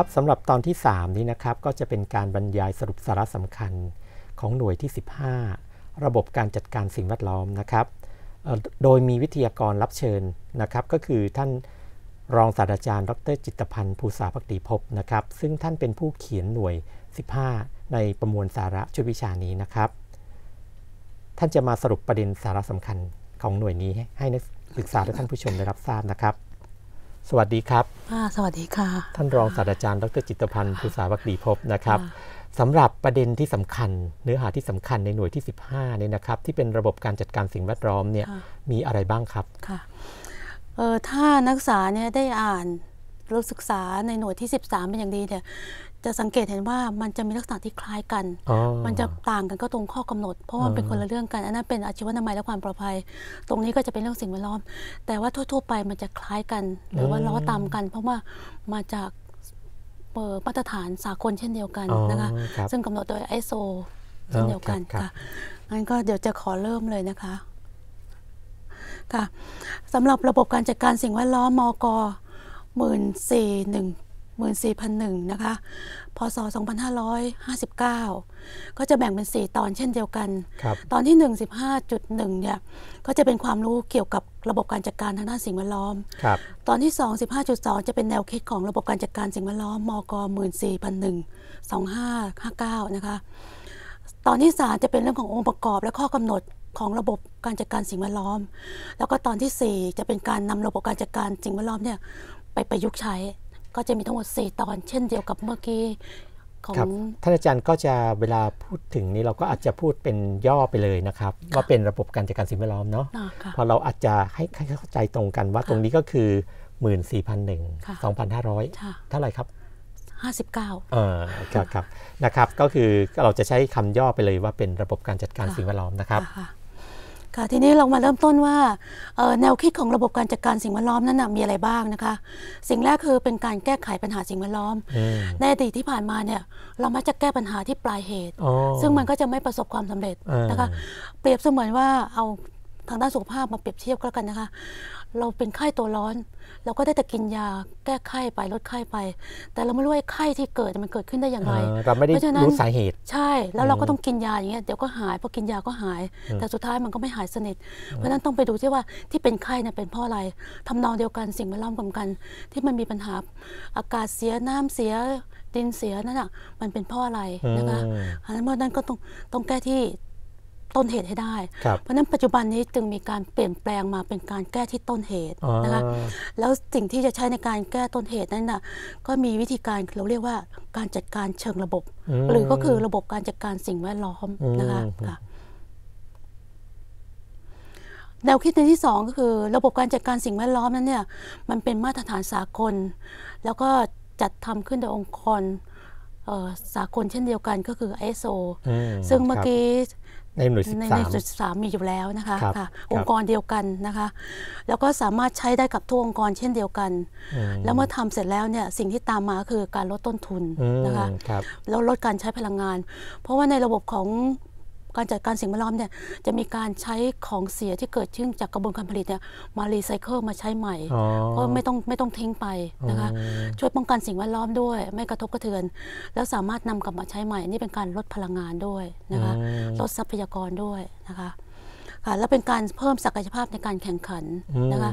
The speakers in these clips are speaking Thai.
ครับสำหรับตอนที่ 3 นี้นะครับก็จะเป็นการบรรยายสรุปสาระสำคัญของหน่วยที่ 15 ระบบการจัดการสิ่งแวดล้อมนะครับโดยมีวิทยากรรับเชิญนะครับ ก็คือท่านรองศาสตราจารย์ดรจิตพันธ์ภูษาพักดีพบนะครับ ซึ่งท่านเป็นผู้เขียนหน่วย 15 ในประมวลสาระชุดวิชานี้นะครับ ท่านจะมาสรุปประเด็นสาระสำคัญของหน่วยนี้ให้นักศึกษาและท่านผู้ชมได้รับทราบนะครับสวัสดีครับสวัสดีค่ะ ท่านรองศาสตราจารย์ดรจิตพันธ์ภูษาวักดีพบนะครับสำหรับประเด็นที่สำคัญ เนื้อหาที่สำคัญในหน่วยที่ 15เนี่ยนะครับ ที่เป็นระบบการจัดการสิ่งแวดล้อมเนี่ยมีอะไรบ้างครับ ค่ะถ้านักศึกษาเนี่ยได้อ่านรู้ศึกษาในหน่วยที่ 13 เป็นอย่างดีเนี่ยจะสังเกตเห็นว่ามันจะมีลักษณะที่คล้ายกัน มันจะต่างกันก็ตรงข้อกำหนด เพราะว่าเป็นคนละเรื่องกันอันนั้นเป็นอาชีวนามัยและความปลอดภัยตรงนี้ก็จะเป็นเรื่องสิ่งแวดล้อม แต่ว่าทั่วๆ ไปมันจะคล้ายกัน หรือว่าล้อตามกัน เพราะว่ามาจากมาตรฐานสากลเช่นเดียวกันนะคะ ซึ่งกำหนดโดย ISO เช่นเดียวกันค่ะงั้นก็เดี๋ยวจะขอเริ่มเลยนะคะ ค่ะสำหรับระบบการจัดการสิ่งแวดล้อมมก14 14,001นะคะพศ2559 ก็จะแบ่งเป็น 4 ตอนเช่นเดียวกัน ตอนที่ 115.1เนี่ย ก็จะเป็นความรู้เกี่ยวกับระบบการจัดการทางด้านสิ่งแวดล้อม ตอนที่2ห5 2 จะเป็นแนวคิดของระบบการจัดการสิ่งแวดล้อมมก14,001 2559นะคะ ตอนที่ 3 จะเป็นเรื่องขององค์ประกอบและข้อกำหนดของระบบการจัดการสิ่งแวดล้อม แล้วก็ตอนที่ 4 จะเป็นการนำระบบการจัดการสิ่งแวดล้อมเนี่ยไปประยุกต์ใช้ก็จะมีทั้งหมด4ตอนเช่นเดียวกับเมื่อกี้ของท่านอาจารย์ก็จะเวลาพูดถึงนี้เราก็อาจจะพูดเป็นย่อไปเลยนะครับว่าเป็นระบบการจัดการสิ่งแวดล้อมเนาะะพอเราอาจจะให้เข้าใจตรงกันว่าตรงนี้ก็คือ 14,001 2,500 เท่าไหร่ครับ 59เออครับครับนะครับ ก็คือเราจะใช้คำย่อไปเลยว่า เป็นระบบการจัดการสิ่งแวดล้อมนะครับค่ะทีนี้เรามาเริ่มต้นว่า แนวคิดของระบบการจัดการสิ่งแวดล้อมนั้นมีอะไรบ้างนะคะ สิ่งแรกคือเป็นการแก้ไขปัญหาสิ่งแวดล้อมในอดีตที่ผ่านมาเนี่ยเรามักจะแก้ปัญหาที่ปลายเหตุ ซึ่งมันก็จะไม่ประสบความสำเร็จนะคะเปรียบเสมือนว่าเอาทางด้านสุขภาพมาเปรียบเทียบก็แล้วกันนะคะเราเป็นไข้ตัวร้อน เราก็ได้แต่กินยาแก้ไข้ไปลดไข้ไป แต่เราไม่รู้ว่าไข้ที่เกิดมันเกิดขึ้นได้อย่างไรเราไม่ได้รู้สาเหตุใช่แล้วเราก็ต้องกินยาอย่างเงี้ยเดี๋ยวก็หายพอกินยาก็หาย แต่สุดท้ายมันก็ไม่หายสนิทเพราะนั้นต้องไปดูที่ว่าที่เป็นไข้เนี่ยเป็นเพราะอะไร ทำนองเดียวกันสิ่งแวดล้อมกัน ที่มันมีปัญหา อากาศเสียน้ำเสียดินเสียนั่นอ่ะมันเป็นเพราะอะไรนะคะเพราะนั้นก็ต้องต้องแก้ที่ต้นเหตุให้ได้ เพราะนั้นปัจจุบันนี้จึงมีการเปลี่ยนแปลงมาเป็นการแก้ที่ต้นเหตุนะคะแล้วสิ่งที่จะใช้ในการแก้ต้นเหตุนั้นนะก็มีวิธีการเราเรียกว่าการจัดการเชิงระบบ หรือก็คือระบบการจัดการสิ่งแวดล้อมนะคะะแนวคิดในที่ 2 ก็คือระบบการจัดการสิ่งแวดล้อมนั้นเนี่ยมันเป็นมาตรฐานสากลแล้วก็จัดทำขึ้นโดยองค์กรสากลเช่นเดียวกันก็คือ ISO ซึ่งเมื่อกี้ในหน่วยใน13จุสามมีอยู่แล้วนะคะค่ะองค์กรเดียวกันนะคะ แล้วก็สามารถใช้ได้กับทุกองค์กรเช่นเดียวกัน แล้วเมื่อทำเสร็จแล้วเนี่ยสิ่งที่ตามมาคือการลดต้นทุนนะคะแล้วลดการใช้พลังงาน เพราะว่าในระบบของการจัดการสิ่งแวดล้อมเนี่ยจะมีการใช้ของเสียที่เกิดขึ้นจากกระบวนการผลิตเนี่ยมารีไซเคิลมาใช้ใหม่เพราะไม่ต้องไม่ต้องทิ้งไปนะคะช่วยป้องกันสิ่งแวดล้อมด้วย ไม่กระทบกระเทือน แล้วสามารถนำกลับมาใช้ใหม่ นี่เป็นการลดพลังงานด้วยนะคะลดทรัพยากรด้วยนะคะค่ะแล้วเป็นการเพิ่มศักยภาพในการแข่งขันนะคะ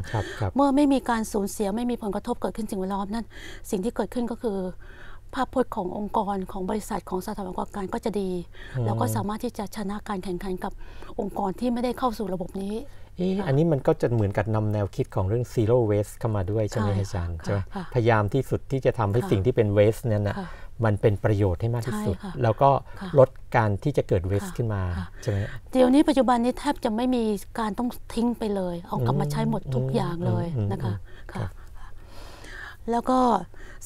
เมื่อไม่มีการสูญเสียไม่มีผลกระทบเกิดขึ้นสิ่งแวดล้อมนั้นสิ่งที่เกิดขึ้นก็คือภาพพจน์ขององค์กรของบริษัทของสถาบันประกอบการก็จะดี แล้วก็สามารถที่จะชนะการแข่งขันกับองค์กรที่ไม่ได้เข้าสู่ระบบนี้อออันนี้มันก็จะเหมือนกับนำแนวคิดของเรื่อง zero waste เข้ามาด้วยใช่ไหมอาจารย์ใช่ไหมพยายามที่สุดที่จะทำให้สิ่งที่เป็น waste เนี่ยนะมันเป็นประโยชน์ให้มากที่สุด แล้วก็ลดการที่จะเกิด waste ขึ้นมาใช่ไหมเดี๋ยวนี้ปัจจุบันนี้แทบจะไม่มีการต้องทิ้งไปเลยเอากลับมาใช้หมดทุกอย่างเลยนะคะแล้วก็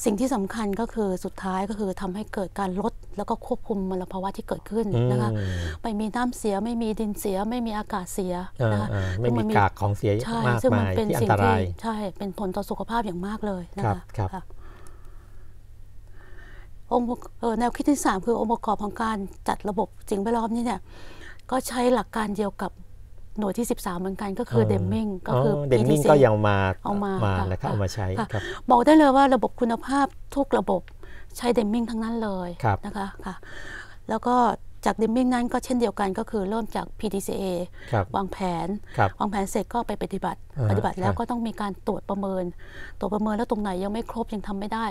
สิ่งที่สำคัญก็คือสุดท้ายก็คือทำให้เกิดการลดแล้วก็ควบคุมมลภาวะที่เกิดขึ้นนะคะไม่มีน้ำเสียไม่มีดินเสียไม่มีอากาศเสียนะคะไม่มีกากของเสียมากมายที่อันตราย ใช่เป็นผลต่อสุขภาพอย่างมากเลยนะคะครับองค์แนวคิดที่ 3 คือองค์ประกอบของการจัดระบบสิ่งแวดล้อมนี่เนี่ย ก็ใช้หลักการเดียวกับหน่วยที่ 13 เหมือนกันก็คือเดมมิงก็คือเดมมิงก็ยังมาเอามามาแล้วก็เอามาใช้ครับบอกได้เลยว่าระบบคุณภาพ ทุกระบบใช้เดมมิงทั้งนั้นเลยนะคะค่ะแล้วก็จากเดมมิงนั้นก็เช่นเดียวกันก็คือเริ่มจาก PDCA วางแผน วางแผนเสร็จก็ไปปฏิบัติ ปฏิบัติแล้วก็ต้องมีการตรวจประเมิน ตรวจประเมินแล้วตรงไหนยังไม่ครบยังทำไม่ได้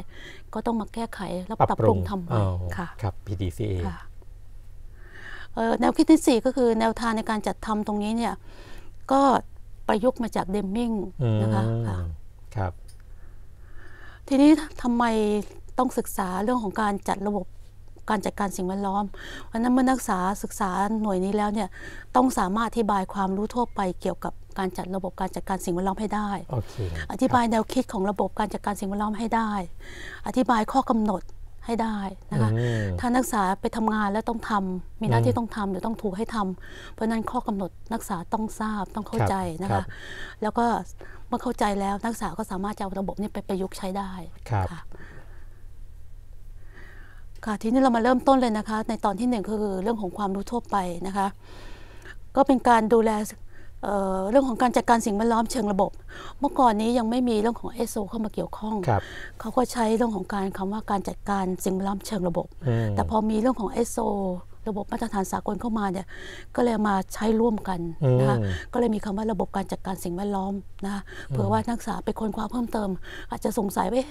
ก็ต้องมาแก้ไขแล้วปรับปรุงทำใหม่ค่ะครับ PDCA แนวคิดที่4ก็คือ แนวทางในการจัดทำตรงนี้เนี่ย ก็ประยุกต์มาจากเดมมิงนะคะ ครับ ทีนี้ทำไมต้องศึกษาเรื่องของการจัดระบบการจัดการสิ่งแวดล้อม เพราะนั้นเมื่อนักศึกษาศึกษาหน่วยนี้แล้วเนี่ยต้องสามารถอธิบายความรู้ทั่วไปเกี่ยวกับการจัดระบบการจัดการสิ่งแวดล้อมให้ได้ okay. อธิบายแนวคิดของระบบ การจัดการสิ่งแวดล้อมให้ได้ อธิบายข้อกำหนดให้ได้นะคะถ้านักศึกษาไปทำงานแล้วต้องทำ มีหน้าที่ต้องทำหรือต้องถูกให้ทำ เพราะนั้นข้อกำหนดนักศึกษาต้องทราบต้องเข้าใจนะคะแล้วก็เมื่อเข้าใจแล้วนักศึกษาก็สามารถจะเอาระบบนี้ไปประยุกต์ใช้ได้ค่ะค่ะทีนี้เรามาเริ่มต้นเลยนะคะในตอนที่หนึ่งคือเรื่องของความรู้ทั่วไปนะคะก็เป็นการดูแลเรื่องของการจัดการสิ่งแวดล้อมเชิงระบบ เมื่อก่อนนี้ยังไม่มีเรื่องของเอสโซเข้ามาเกี่ยวข้องเขาก็ใช้เรื่องของการคำว่าการจัดการสิ่งแวดล้อมเชิงระบบ แต่พอมีเรื่องของเอสโซระบบมาตรฐานสากลเข้ามาเนี่ยก็เลยมาใช้ร่วมกันนะคะก็เลยมีคำว่าระบบการจัดการสิ่งแวดล้อมนะคะเผื่อว่านักศึกษาไปค้นคว้าเพิ่มเติม อาจจะสงสัยว่า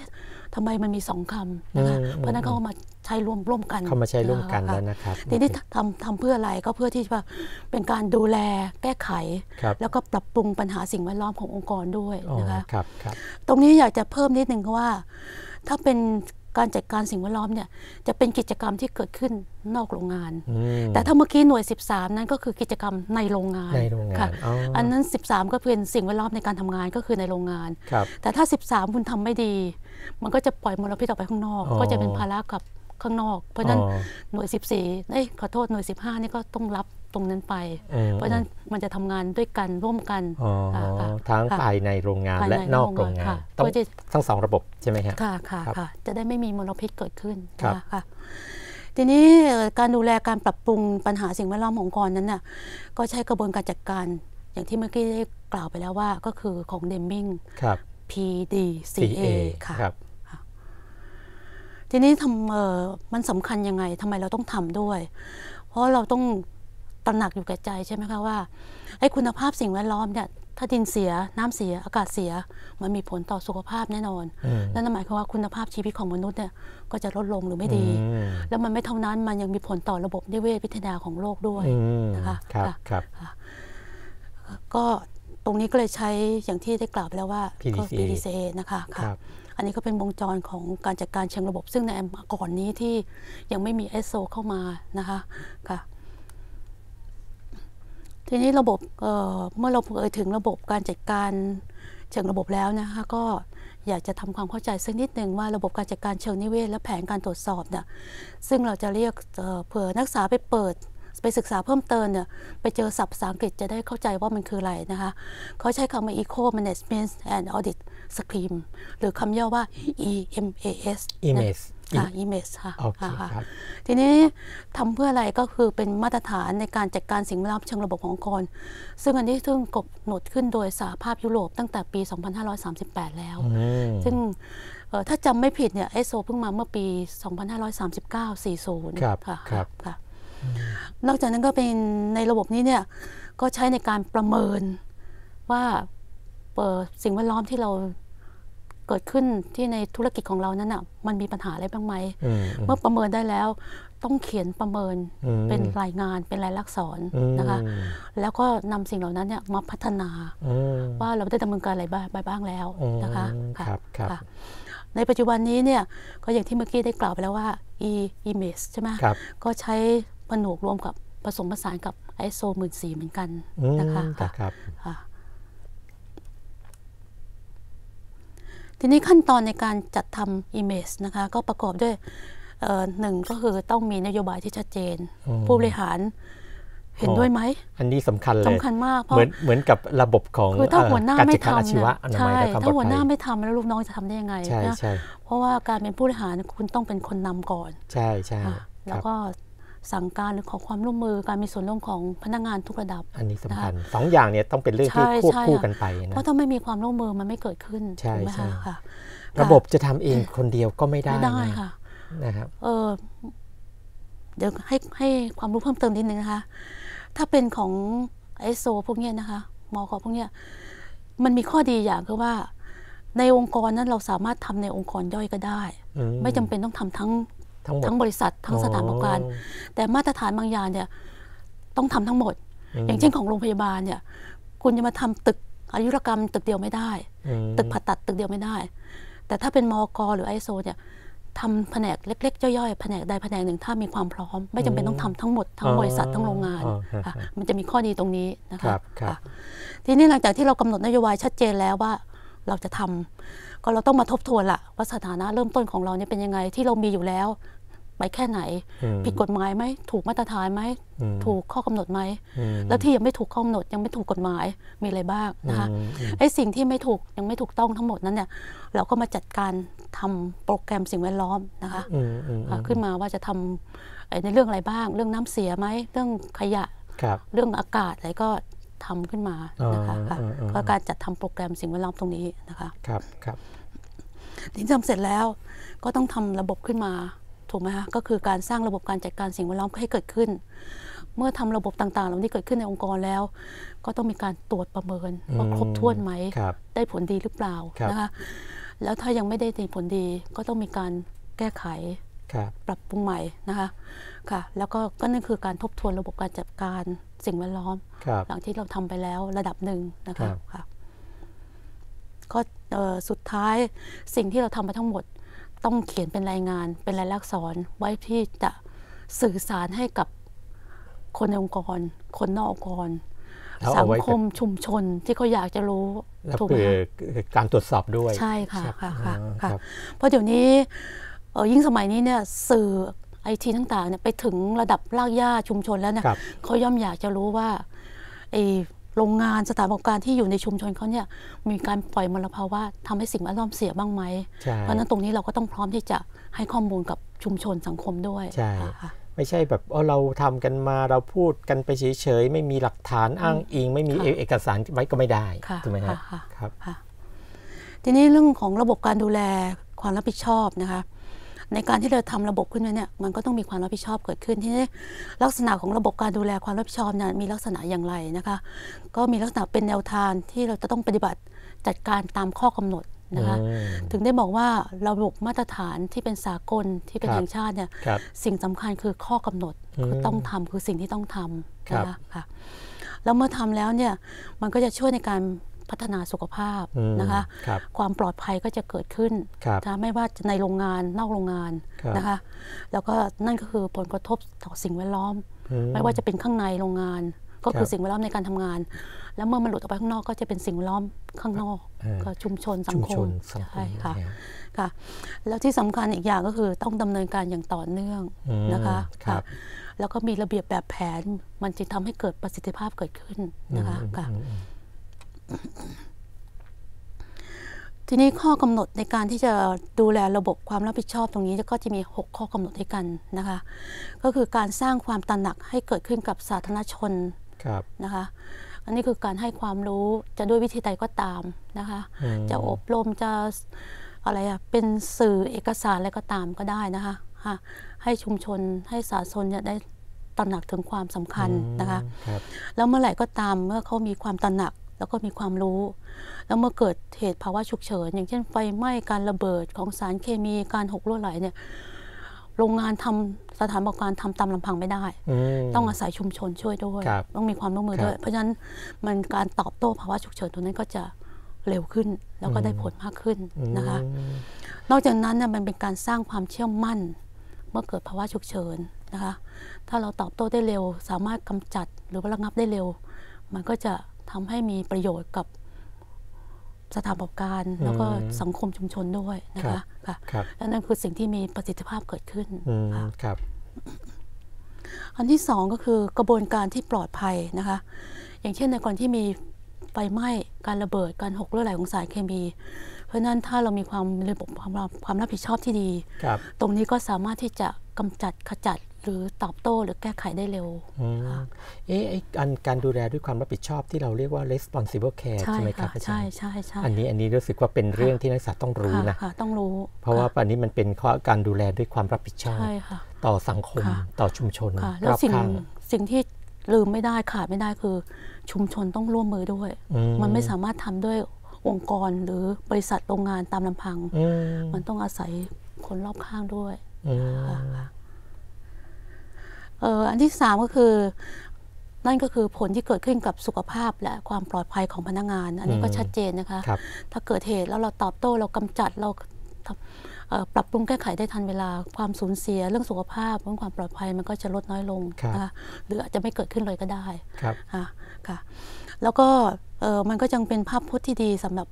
ทำไมมันมีสองคำนะคะเพราะนั้นเขามาใช้ร่วมร่วมกันเขามาใช้ร่วมกันแล้วนะครับทีนี้ทำทำเพื่ออะไรก็เพื่อที่จะเป็นการดูแลแก้ไข แล้วก็ปรับปรุงปัญหาสิ่งแวดล้อมขององค์กรด้วยนะคะตรงนี้อยากจะเพิ่มนิดนึงว่าถ้าเป็นการจัดการสิ่งแวดล้อมเนี่ยจะเป็นกิจกรรมที่เกิดขึ้นนอกโรงงาน แต่ถ้าเมื่อกี้หน่วย 13 นั้นก็คือกิจกรรมในโรงงานในโรงงานอันนั้น 13 ก็เป็นสิ่งแวดล้อมในการทำงานก็คือในโรงงาน แต่ถ้า 13 คุณทำไม่ดี มันก็จะปล่อยมลพิษออกไปข้างนอก ก็จะเป็นภาระกับข้างนอกเพราะฉะนั้นหน่วย 14เี่ยขอโทษหน่วย 15 นี่ก็ต้องรับตรงนั้นไป เพราะฉะนั้นมันจะทำงานด้วยกันร่วมกันทั้งภายในโรงงานและนอกโรงงานต้องทั้งสองระบบใช่ไหมครับค่ะค่ะค่ะ จะได้ไม่มีมลพิษเกิดขึ้นค่ะทีนี้การดูแลการปรับปรุงปัญหาสิ่งแวดล้อมองค์กรนั้นน่ะก็ใช้กระบวนการจัดการ อย่างที่เมื่อกี้ได้กล่าวไปแล้วว่าก็คือของเดมมิง PD CA ค่ะทีนี้ทำเออมันสำคัญยังไงทำไมเราต้องทำด้วย เพราะเราต้องตระหนักอยู่แก่ใจใช่ไหมคะ ว่าไอ้คุณภาพสิ่งแวดล้อมเนี่ย ถ้าดินเสียน้ำเสียอากาศเสีย มันมีผลต่อสุขภาพแน่นอนนั่นหมายความว่าคุณภาพชีวิตของมนุษย์เนี่ยก็จะลดลงหรือไม่ดี แล้วมันไม่เท่านั้นมันยังมีผลต่อระบบนิเวศวิทยาของโลกด้วยนะคะครับครับ ก็ตรงนี้ก็เลยใช้อย่างที่ได้กล่าวไปแล้วว่า PDCA นะคะครับอันนี้ก็เป็นวงจรของการจัดการเชิงระบบซึ่งในก่อนนี้ที่ยังไม่มีเอสโซเข้ามานะคะค่ะทีนี้ระบบเเมื่อเราเอ่ยถึงระบบการจัดการเชิงระบบแล้วนะคะก็อยากจะทำความเข้าใจสักนิดหนึ่งว่าระบบการจัดการเชิงนิเวศ และแผนการตรวจสอบเนี่ยซึ่งเราจะเรียกเผื่อนักศึกษาไปเปิดไปศึกษาเพิ่มเติมเนี่ยไปเจอศัพท์ภาษาอังกฤษจะได้เข้าใจว่ามันคืออะไรนะคะ เขาใช้คำว่า Eco Management and Audit s c r e a m หรือคำย่อว่า EMAS EMAS ค่ะ EMAS ค่ะค่ะทีนี้ทำเพื่ออะไรก็คือเป็นมาตรฐานในการจัดการสิ่งแวดล้อมเชิงระบบขององค์กร ซึ่งอันนี้ซึ่งกำหนดขึ้นโดยสหภาพยุโรปตั้งแต่ปี 2538 แล้ว ซึ่งถ้าจำไม่ผิดเนี่ย ISO เพิ่งมาเมื่อปี 2539 40ครับค่ะนอกจากนั้นก็เป็นในระบบนี้เนี่ยก็ใช้ในการประเมินว่าสิ่งแวดล้อมที่เราเกิดขึ้นที่ในธุรกิจของเรานั้นอ่ะมันมีปัญหาอะไรบ้างไหมเมื่อประเมินได้แล้ว ต้องเขียนประเมินเป็นรายงานเป็นรายลักษณ์อักษรนะคะแล้วก็นำสิ่งเหล่านั้นเนี่ยมาพัฒนาว่าเราได้ดำเนินการอะไรไปบ้างแล้วนะคะครับครับในปัจจุบันนี้เนี่ยก็อย่างที่เมื่อกี้ได้กล่าวไปแล้วว่า e image ใช่ไหมก็ใช้ผนวกรวมกับผสมผสานกับไอโซหมื่นสี่เหมือนกันนะคะครับ ทีนี้ขั้นตอนในการจัดทำ Image นะคะ ก็ประกอบด้วยหนึ่งก็คือต้องมีนโยบายที่ชัดเจนผู้บริหารเห็นด้วยไหม อันนี้สำคัญเลยสำคัญมากเพราะเหมือนเหมือนกับระบบของคถ้าหัวหน้าไม่ทำีใช่ถ้าหัวหน้าไม่ทำแล้วลูกน้องจะทำได้ยังไงใช่ใช่เพราะว่าการเป็นผู้บริหารคุณต้องเป็นคนนำก่อน ใช่ใช่แล้วก็สั่งการหรือขอความร่วมมือการมีส่วนร่วมของพนักงานทุกระดับ อันนี้สำคัญสองอย่างเนี่ยต้องเป็นเรื่องที่ควบคู่กันไปนะ เพราะถ้าไม่มีความร่วมมือ มันไม่เกิดขึ้นใช่ไหมคะระบบจะทำเองคนเดียวก็ไม่ได้ไม่ได้ค่ะนะครับเออเดี๋ยวให้ให้ความรู้เพิ่มเติมนิดนึงนะคะถ้าเป็นของไอโซพวกนี้นะคะหมอขอพวกนี้มันมีข้อดีอย่างคือว่า ในองค์กรนั้นเราสามารถทำในองค์กรย่อยก็ได้ไม่จำเป็นต้องทำทั้งทั้งหมดทั้งบริษัท ทั้งสถานประกอบการแต่มาตรฐานบางอย่างเนี่ยต้องทำทั้งหมด อย่างเช่นของโรงพยาบาลเนี่ย คุณจะมาทำตึกอายุรกรรม ตึกเดียวไม่ได้ ตึกผ่าตัดตึกเดียวไม่ได้ แต่ถ้าเป็นมอกหรือไอโซเนี่ยทำแผนกเล็กๆย่อยๆ แผนกใดแผนกหนึ่ง ถ้ามีความพร้อม ไม่จำเป็นต้องทำทั้งหมดทั้งบริษัททั้งโรงงานค่ะมันจะมีข้อดีตรงนี้นะคะทีนี้หลังจากที่เรากำหนดนโยบายชัดเจนแล้วว่า เราจะทำ ก็เราต้องมาทบทวนละว่าสถานะเริ่มต้นของเราเนี่ยเป็นยังไงที่เรามีอยู่แล้วไปแค่ไหน ผิดกฎหมายไหม ถูกมาตรฐานไหม ถูกข้อกำหนดไหม แล้วที่ยังไม่ถูกข้อกำหนดยังไม่ถูกกฎหมายมีอะไรบ้างนะคะไอ้สิ่งที่ไม่ถูกยังไม่ถูกต้องทั้งหมดนั้นเนี่ยเราก็มาจัดการทำโปรแกรมสิ่งแวดล้อมนะคะขึ้นมาว่าจะทำในเรื่องอะไรบ้าง เรื่องน้ำเสียไหมเรื่องขยะเรื่องอากาศอะไรก็ทำขึ้นมานะคะก็การจัดทำโปรแกรมสิ่งแวดล้อมตรงนี้นะคะครับครับทีงทำเสร็จแล้ว ก็ต้องทำระบบขึ้นมาูกไหมคะก็คือการสร้างระบบการจัดการสิ่งแวดล้อมให้เกิดขึ้น เมื่อทำระบบต่างๆเหล่านี้เกิดขึ้นในองค์กรแล้ว ก็ต้องมีการตรวจประเมินว่าครบถ้วนไหม ได้ผลดีหรือเปล่านะคะแล้วถ้ายังไม่ได้ผลดีก็ต้องมีการแก้ไข ปรับปรุงใหม่นะคะค่ะแล้วก็ก็นั่นคือการทบทวนระบบการจัดการสิ่งแวดล้อมหลังที่เราทำไปแล้วระดับหนึ่งนะคะค่ะก็สุดท้ายสิ่งที่เราทำไปทั้งหมดต้องเขียนเป็นรายงานเป็นรายลักษณ์อักษรไว้ที่จะสื่อสารให้กับคนในองค์กร คนนอกองค์กร สังคมชุมชนที่เขาอยากจะรู้ถูกไหมคือการตรวจสอบด้วยใช่ค่ะค่ะค่ะคะคเพราะเดี๋ยวนี้ยิ่งสมัยนี้เนี่ยสื่อไอทีต่างๆเนี่ยไปถึงระดับรากหญ้าชุมชนแล้วเนี่ยเขาย่อมอยากจะรู้ว่าไอโรงงานสถานประกอบการที่อยู่ในชุมชนเขาเนี่ยมีการปล่อยมลภาวะทำให้สิ่งแวดล้อมเสียบ้างไหมเพราะนั้นตรงนี้เราก็ต้องพร้อมที่จะให้ข้อมูลกับชุมชนสังคมด้วยใช่ไม่ใช่แบบเราทำกันมาเราพูดกันไปเฉยๆ ไม่มีหลักฐานอ้างอิง ไม่มีเอกสารไว้ก็ไม่ได้ถูกไหมครับครับ ทีนี้เรื่องของระบบการดูแลความรับผิดชอบนะคะในการที่เราทำระบบขึ้นมาเนี่ยมันก็ต้องมีความรับผิดชอบเกิดขึ้นที่นี่ลักษณะของระบบการดูแลความรับผิดชอบเนี่ยมีลักษณะอย่างไรนะคะ ก็มีลักษณะเป็นแนวทางที่เราจะต้องปฏิบัติจัดการตามข้อกำหนดนะคะ ถึงได้บอกว่าระบบมาตรฐานที่เป็นสากลที่เป็นแห่งชาติเนี่ยสิ่งสำคัญคือข้อกำหนดคือต้องทำคือสิ่งที่ต้องทำนะคะค่ะแล้วเมื่อทำแล้วเนี่ยมันก็จะช่วยในการพัฒนาสุขภาพนะคะคความปลอดภัยก็จะเกิดขึ้นนะไม่ว่าในโรงงานนอกโรงงานนะคะ แล้วก็นั่นก็คือผลกระทบต่อสิ่งแวดล้อม ไม่ว่าจะเป็นข้างในโรงงาน ก็คือสิ่งแวดล้อมในการทำงาน แล้วเมื่อมันหลุดออกไปข้างนอกก็จะเป็นสิ่งแวดล้อมข้างนอกก็ชุมชนสังคมใช่ค่ะค่ะแล้วที่สำคัญอีกอย่างก็คือต้องดำเนินการอย่างต่อเนื่องนะคะค่ะแล้วก็มีระเบียบแบบแผนมันจะทำให้เกิดประสิทธิภาพเกิดขึ้นนะคะค่ะทีนี้ข้อ กำหนดในการที่จะดูแลระบบความรับผิดชอบตรงนี้ก็จะมี 6 ข้อกำหนดด้วยกันนะคะ ก็คือการสร้างความตระหนักให้เกิดขึ้นกับสาธารณชนนะคะ อันนี้คือการให้ความรู้จะด้วยวิธีใดก็ตามนะคะ จะอบรมจะอะไรอะเป็นสื่อเอกสารอะไรก็ตามก็ได้นะคะให้ชุมชนให้สาธารณชนได้ตระหนักถึงความสำคัญนะคะแล้วเมื่อไหร่ก็ตามเมื่อเขามีความตระหนักแล้วก็มีความรู้ แล้วเมื่อเกิดเหตุภาวะฉุกเฉินอย่างเช่นไฟไหม้การระเบิดของสารเคมีการหกรั่วไหลเนี่ยโรงงานทำสถานประกอบการทำตามลำพังไม่ได้ ต้องอาศัยชุมชนช่วยด้วยต้องมีความร่วมมือด้วยเพราะฉะนั้นมันการตอบโต้ภาวะฉุกเฉินตัวนั้นก็จะเร็วขึ้น แล้วก็ได้ผลมากขึ้นนะคะ นอกจากนั้นเนี่ยมันเป็นการสร้างความเชื่อมั่น เมื่อเกิดภาวะฉุกเฉินนะคะ ถ้าเราตอบโต้ได้เร็วสามารถกำจัดหรือว่าระงับได้เร็ว มันก็จะทำให้มีประโยชน์กับสถาบันการ แล้วก็สังคมชุมชนด้วยนะคะค่ะและนั่นคือสิ่งที่มีประสิทธิภาพเกิดขึ้นครับ อันที่สองก็คือกระบวนการที่ปลอดภัยนะคะ อย่างเช่นในกรณีที่มีไฟไหม้ การระเบิดการหกเลือดไหลของสารเคมี เพราะนั้นถ้าเรามีความระบบความรับผิดชอบที่ดี ตรงนี้ก็สามารถที่จะกำจัดขจัดหรือตอบโต้ หรือแก้ไขได้เร็วอเอ๊ะไอนการดูแลด้วยความรับผิดชอบที่เราเรียกว่า responsible care ใช่ไหมครับใช่ใช่ใช่ อันนี้อันนี้รู้สึกว่าเป็นเรื่องที่นักศึกษาต้องรู้นะต้องรู้ เพราะว่าอันนี้มันเป็นข้อการดูแลด้วยความรับผิดชอบต่อสังคมต่อชุมชนรอบข้างสิ่งที่ลืมไม่ได้ขาดไม่ได้คือ ชุมชนต้องร่วมมือด้วย มันไม่สามารถทำด้วยองค์กรหรือบริษัทโรงงานตามลำพังมันต้องอาศัยคนรอบข้างด้วยค่ะอันที่สามก็คือนั่นก็คือผลที่เกิดขึ้นกับสุขภาพและความปลอดภัยของพนักงาน อันนี้ก็ชัดเจนนะคะ ถ้าเกิดเหตุแล้วเราตอบโต้เรากำจัดเราปรับปรุงแก้ไขได้ทันเวลาความสูญเสียเรื่องสุขภาพเรื่องความปลอดภัยมันก็จะลดน้อยลงนะคะหรืออาจจะไม่เกิดขึ้นเลยก็ได้ค่ะค่ะ แล้วก็มันก็ยังเป็นภาพพจน์ที่ดีสำหรับ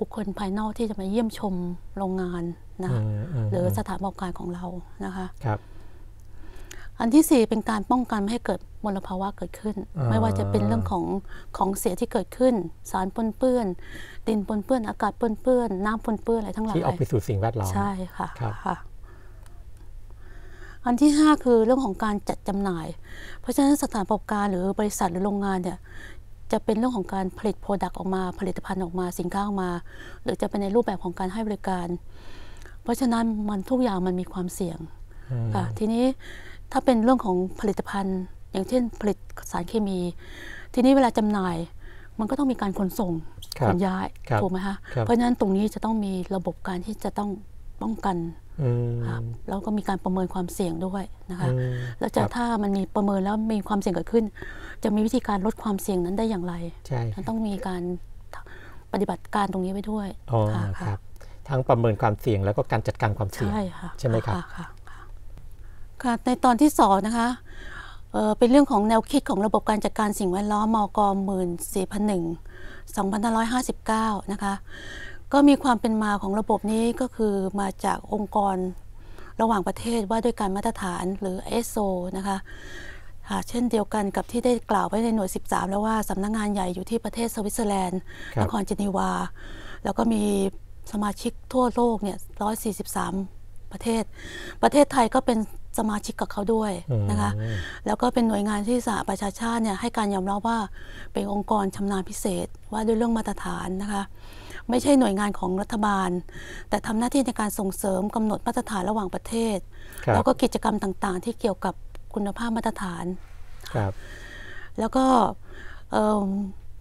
บุคคลภายนอกที่จะมาเยี่ยมชมโรงงานนะหรือสถานประกอบการของเรานะคะครับอันที่ 4 เป็นการป้องกันไม่ให้เกิดมลภาวะเกิดขึ้น ไม่ว่าจะเป็นเรื่องของของเสียที่เกิดขึ้น สารปนเปื้อน ดินปนเปื้อนอากาศปนเปื้อนน้ำปนเปื้อนอะไรทั้งหลายที่ออกไปสู่สิ่งแวดล้อมใช่ค่ะค่ะอันที่5คือเรื่องของการจัดจำหน่าย เพราะฉะนั้นสถานประกอบการหรือบริษัทหรือโรงงานเนี่ย จะเป็นเรื่องของการผลิตโปรดักต์ออกมาผลิตภัณฑ์ออกมาสินค้าออกมา หรือจะเป็นในรูปแบบของการให้บริการ เพราะฉะนั้นมันทุกอย่างมันมีความเสี่ยงค่ะ ทีนี้ถ้าเป็นเรื่องของผลิตภัณฑ์อย่างเช่น ผลิตสารเคมี ทีนี้เวลาจำหน่าย มันก็ต้องมีการขนส่งขนย้ายถูกไหมคะเพราะฉะนั้นตรงนี้จะต้องมีระบบการที่จะต้องป้องกันแล้วก็มีการประเมินความเสี่ยงด้วยนะคะแล้วจะถ้ามันมีประเมินแล้วมีความเสี่ยงเกิดขึ้น จะมีวิธีการลดความเสี่ยงนั้นได้อย่างไรใช่ต้องมีการปฏิบัติการตรงนี้ไปด้วยอ๋อครับทั้งประเมินความเสี่ยงแล้วก็การจัดการความเสี่ยงใช่ไหมครับค่ะในตอนที่สองนะคะเเป็นเรื่องของแนวคิดของระบบการจัดการสิ่งแวดล้อมมกหมื่นสี่พันหนึ่งสองพันห้าร้อยห้าสิบเก้านะคะ ก็มีความเป็นมาของระบบนี้ก็คือมาจากองค์กรระหว่างประเทศว่าด้วยการมาตรฐานหรือเ i โซนะคะเช่นเดียวกันกับที่ได้กล่าวไว้ในหน่วย 13 แล้วว่าสำนักงงานใหญ่อยู่ที่ประเทศสวิตเซอร์แลนด์นครเจนีวา แล้วก็มีสมาชิกทั่วโลกเนี่ย143 ประเทศ ประเทศไทยก็เป็นสมาชิกกับเขาด้วยนะคะแล้วก็เป็นหน่วยงานที่สหประชาชาติเนี่ยให้การยอมรับว่าเป็นองค์กรชำนาญพิเศษว่าด้วยเรื่องมาตรฐานนะคะไม่ใช่หน่วยงานของรัฐบาล แต่ทำหน้าที่ในการส่งเสริมกำหนดมาตรฐานระหว่างประเทศ แล้วก็กิจกรรมต่างๆที่เกี่ยวกับคุณภาพมาตรฐานแล้วก็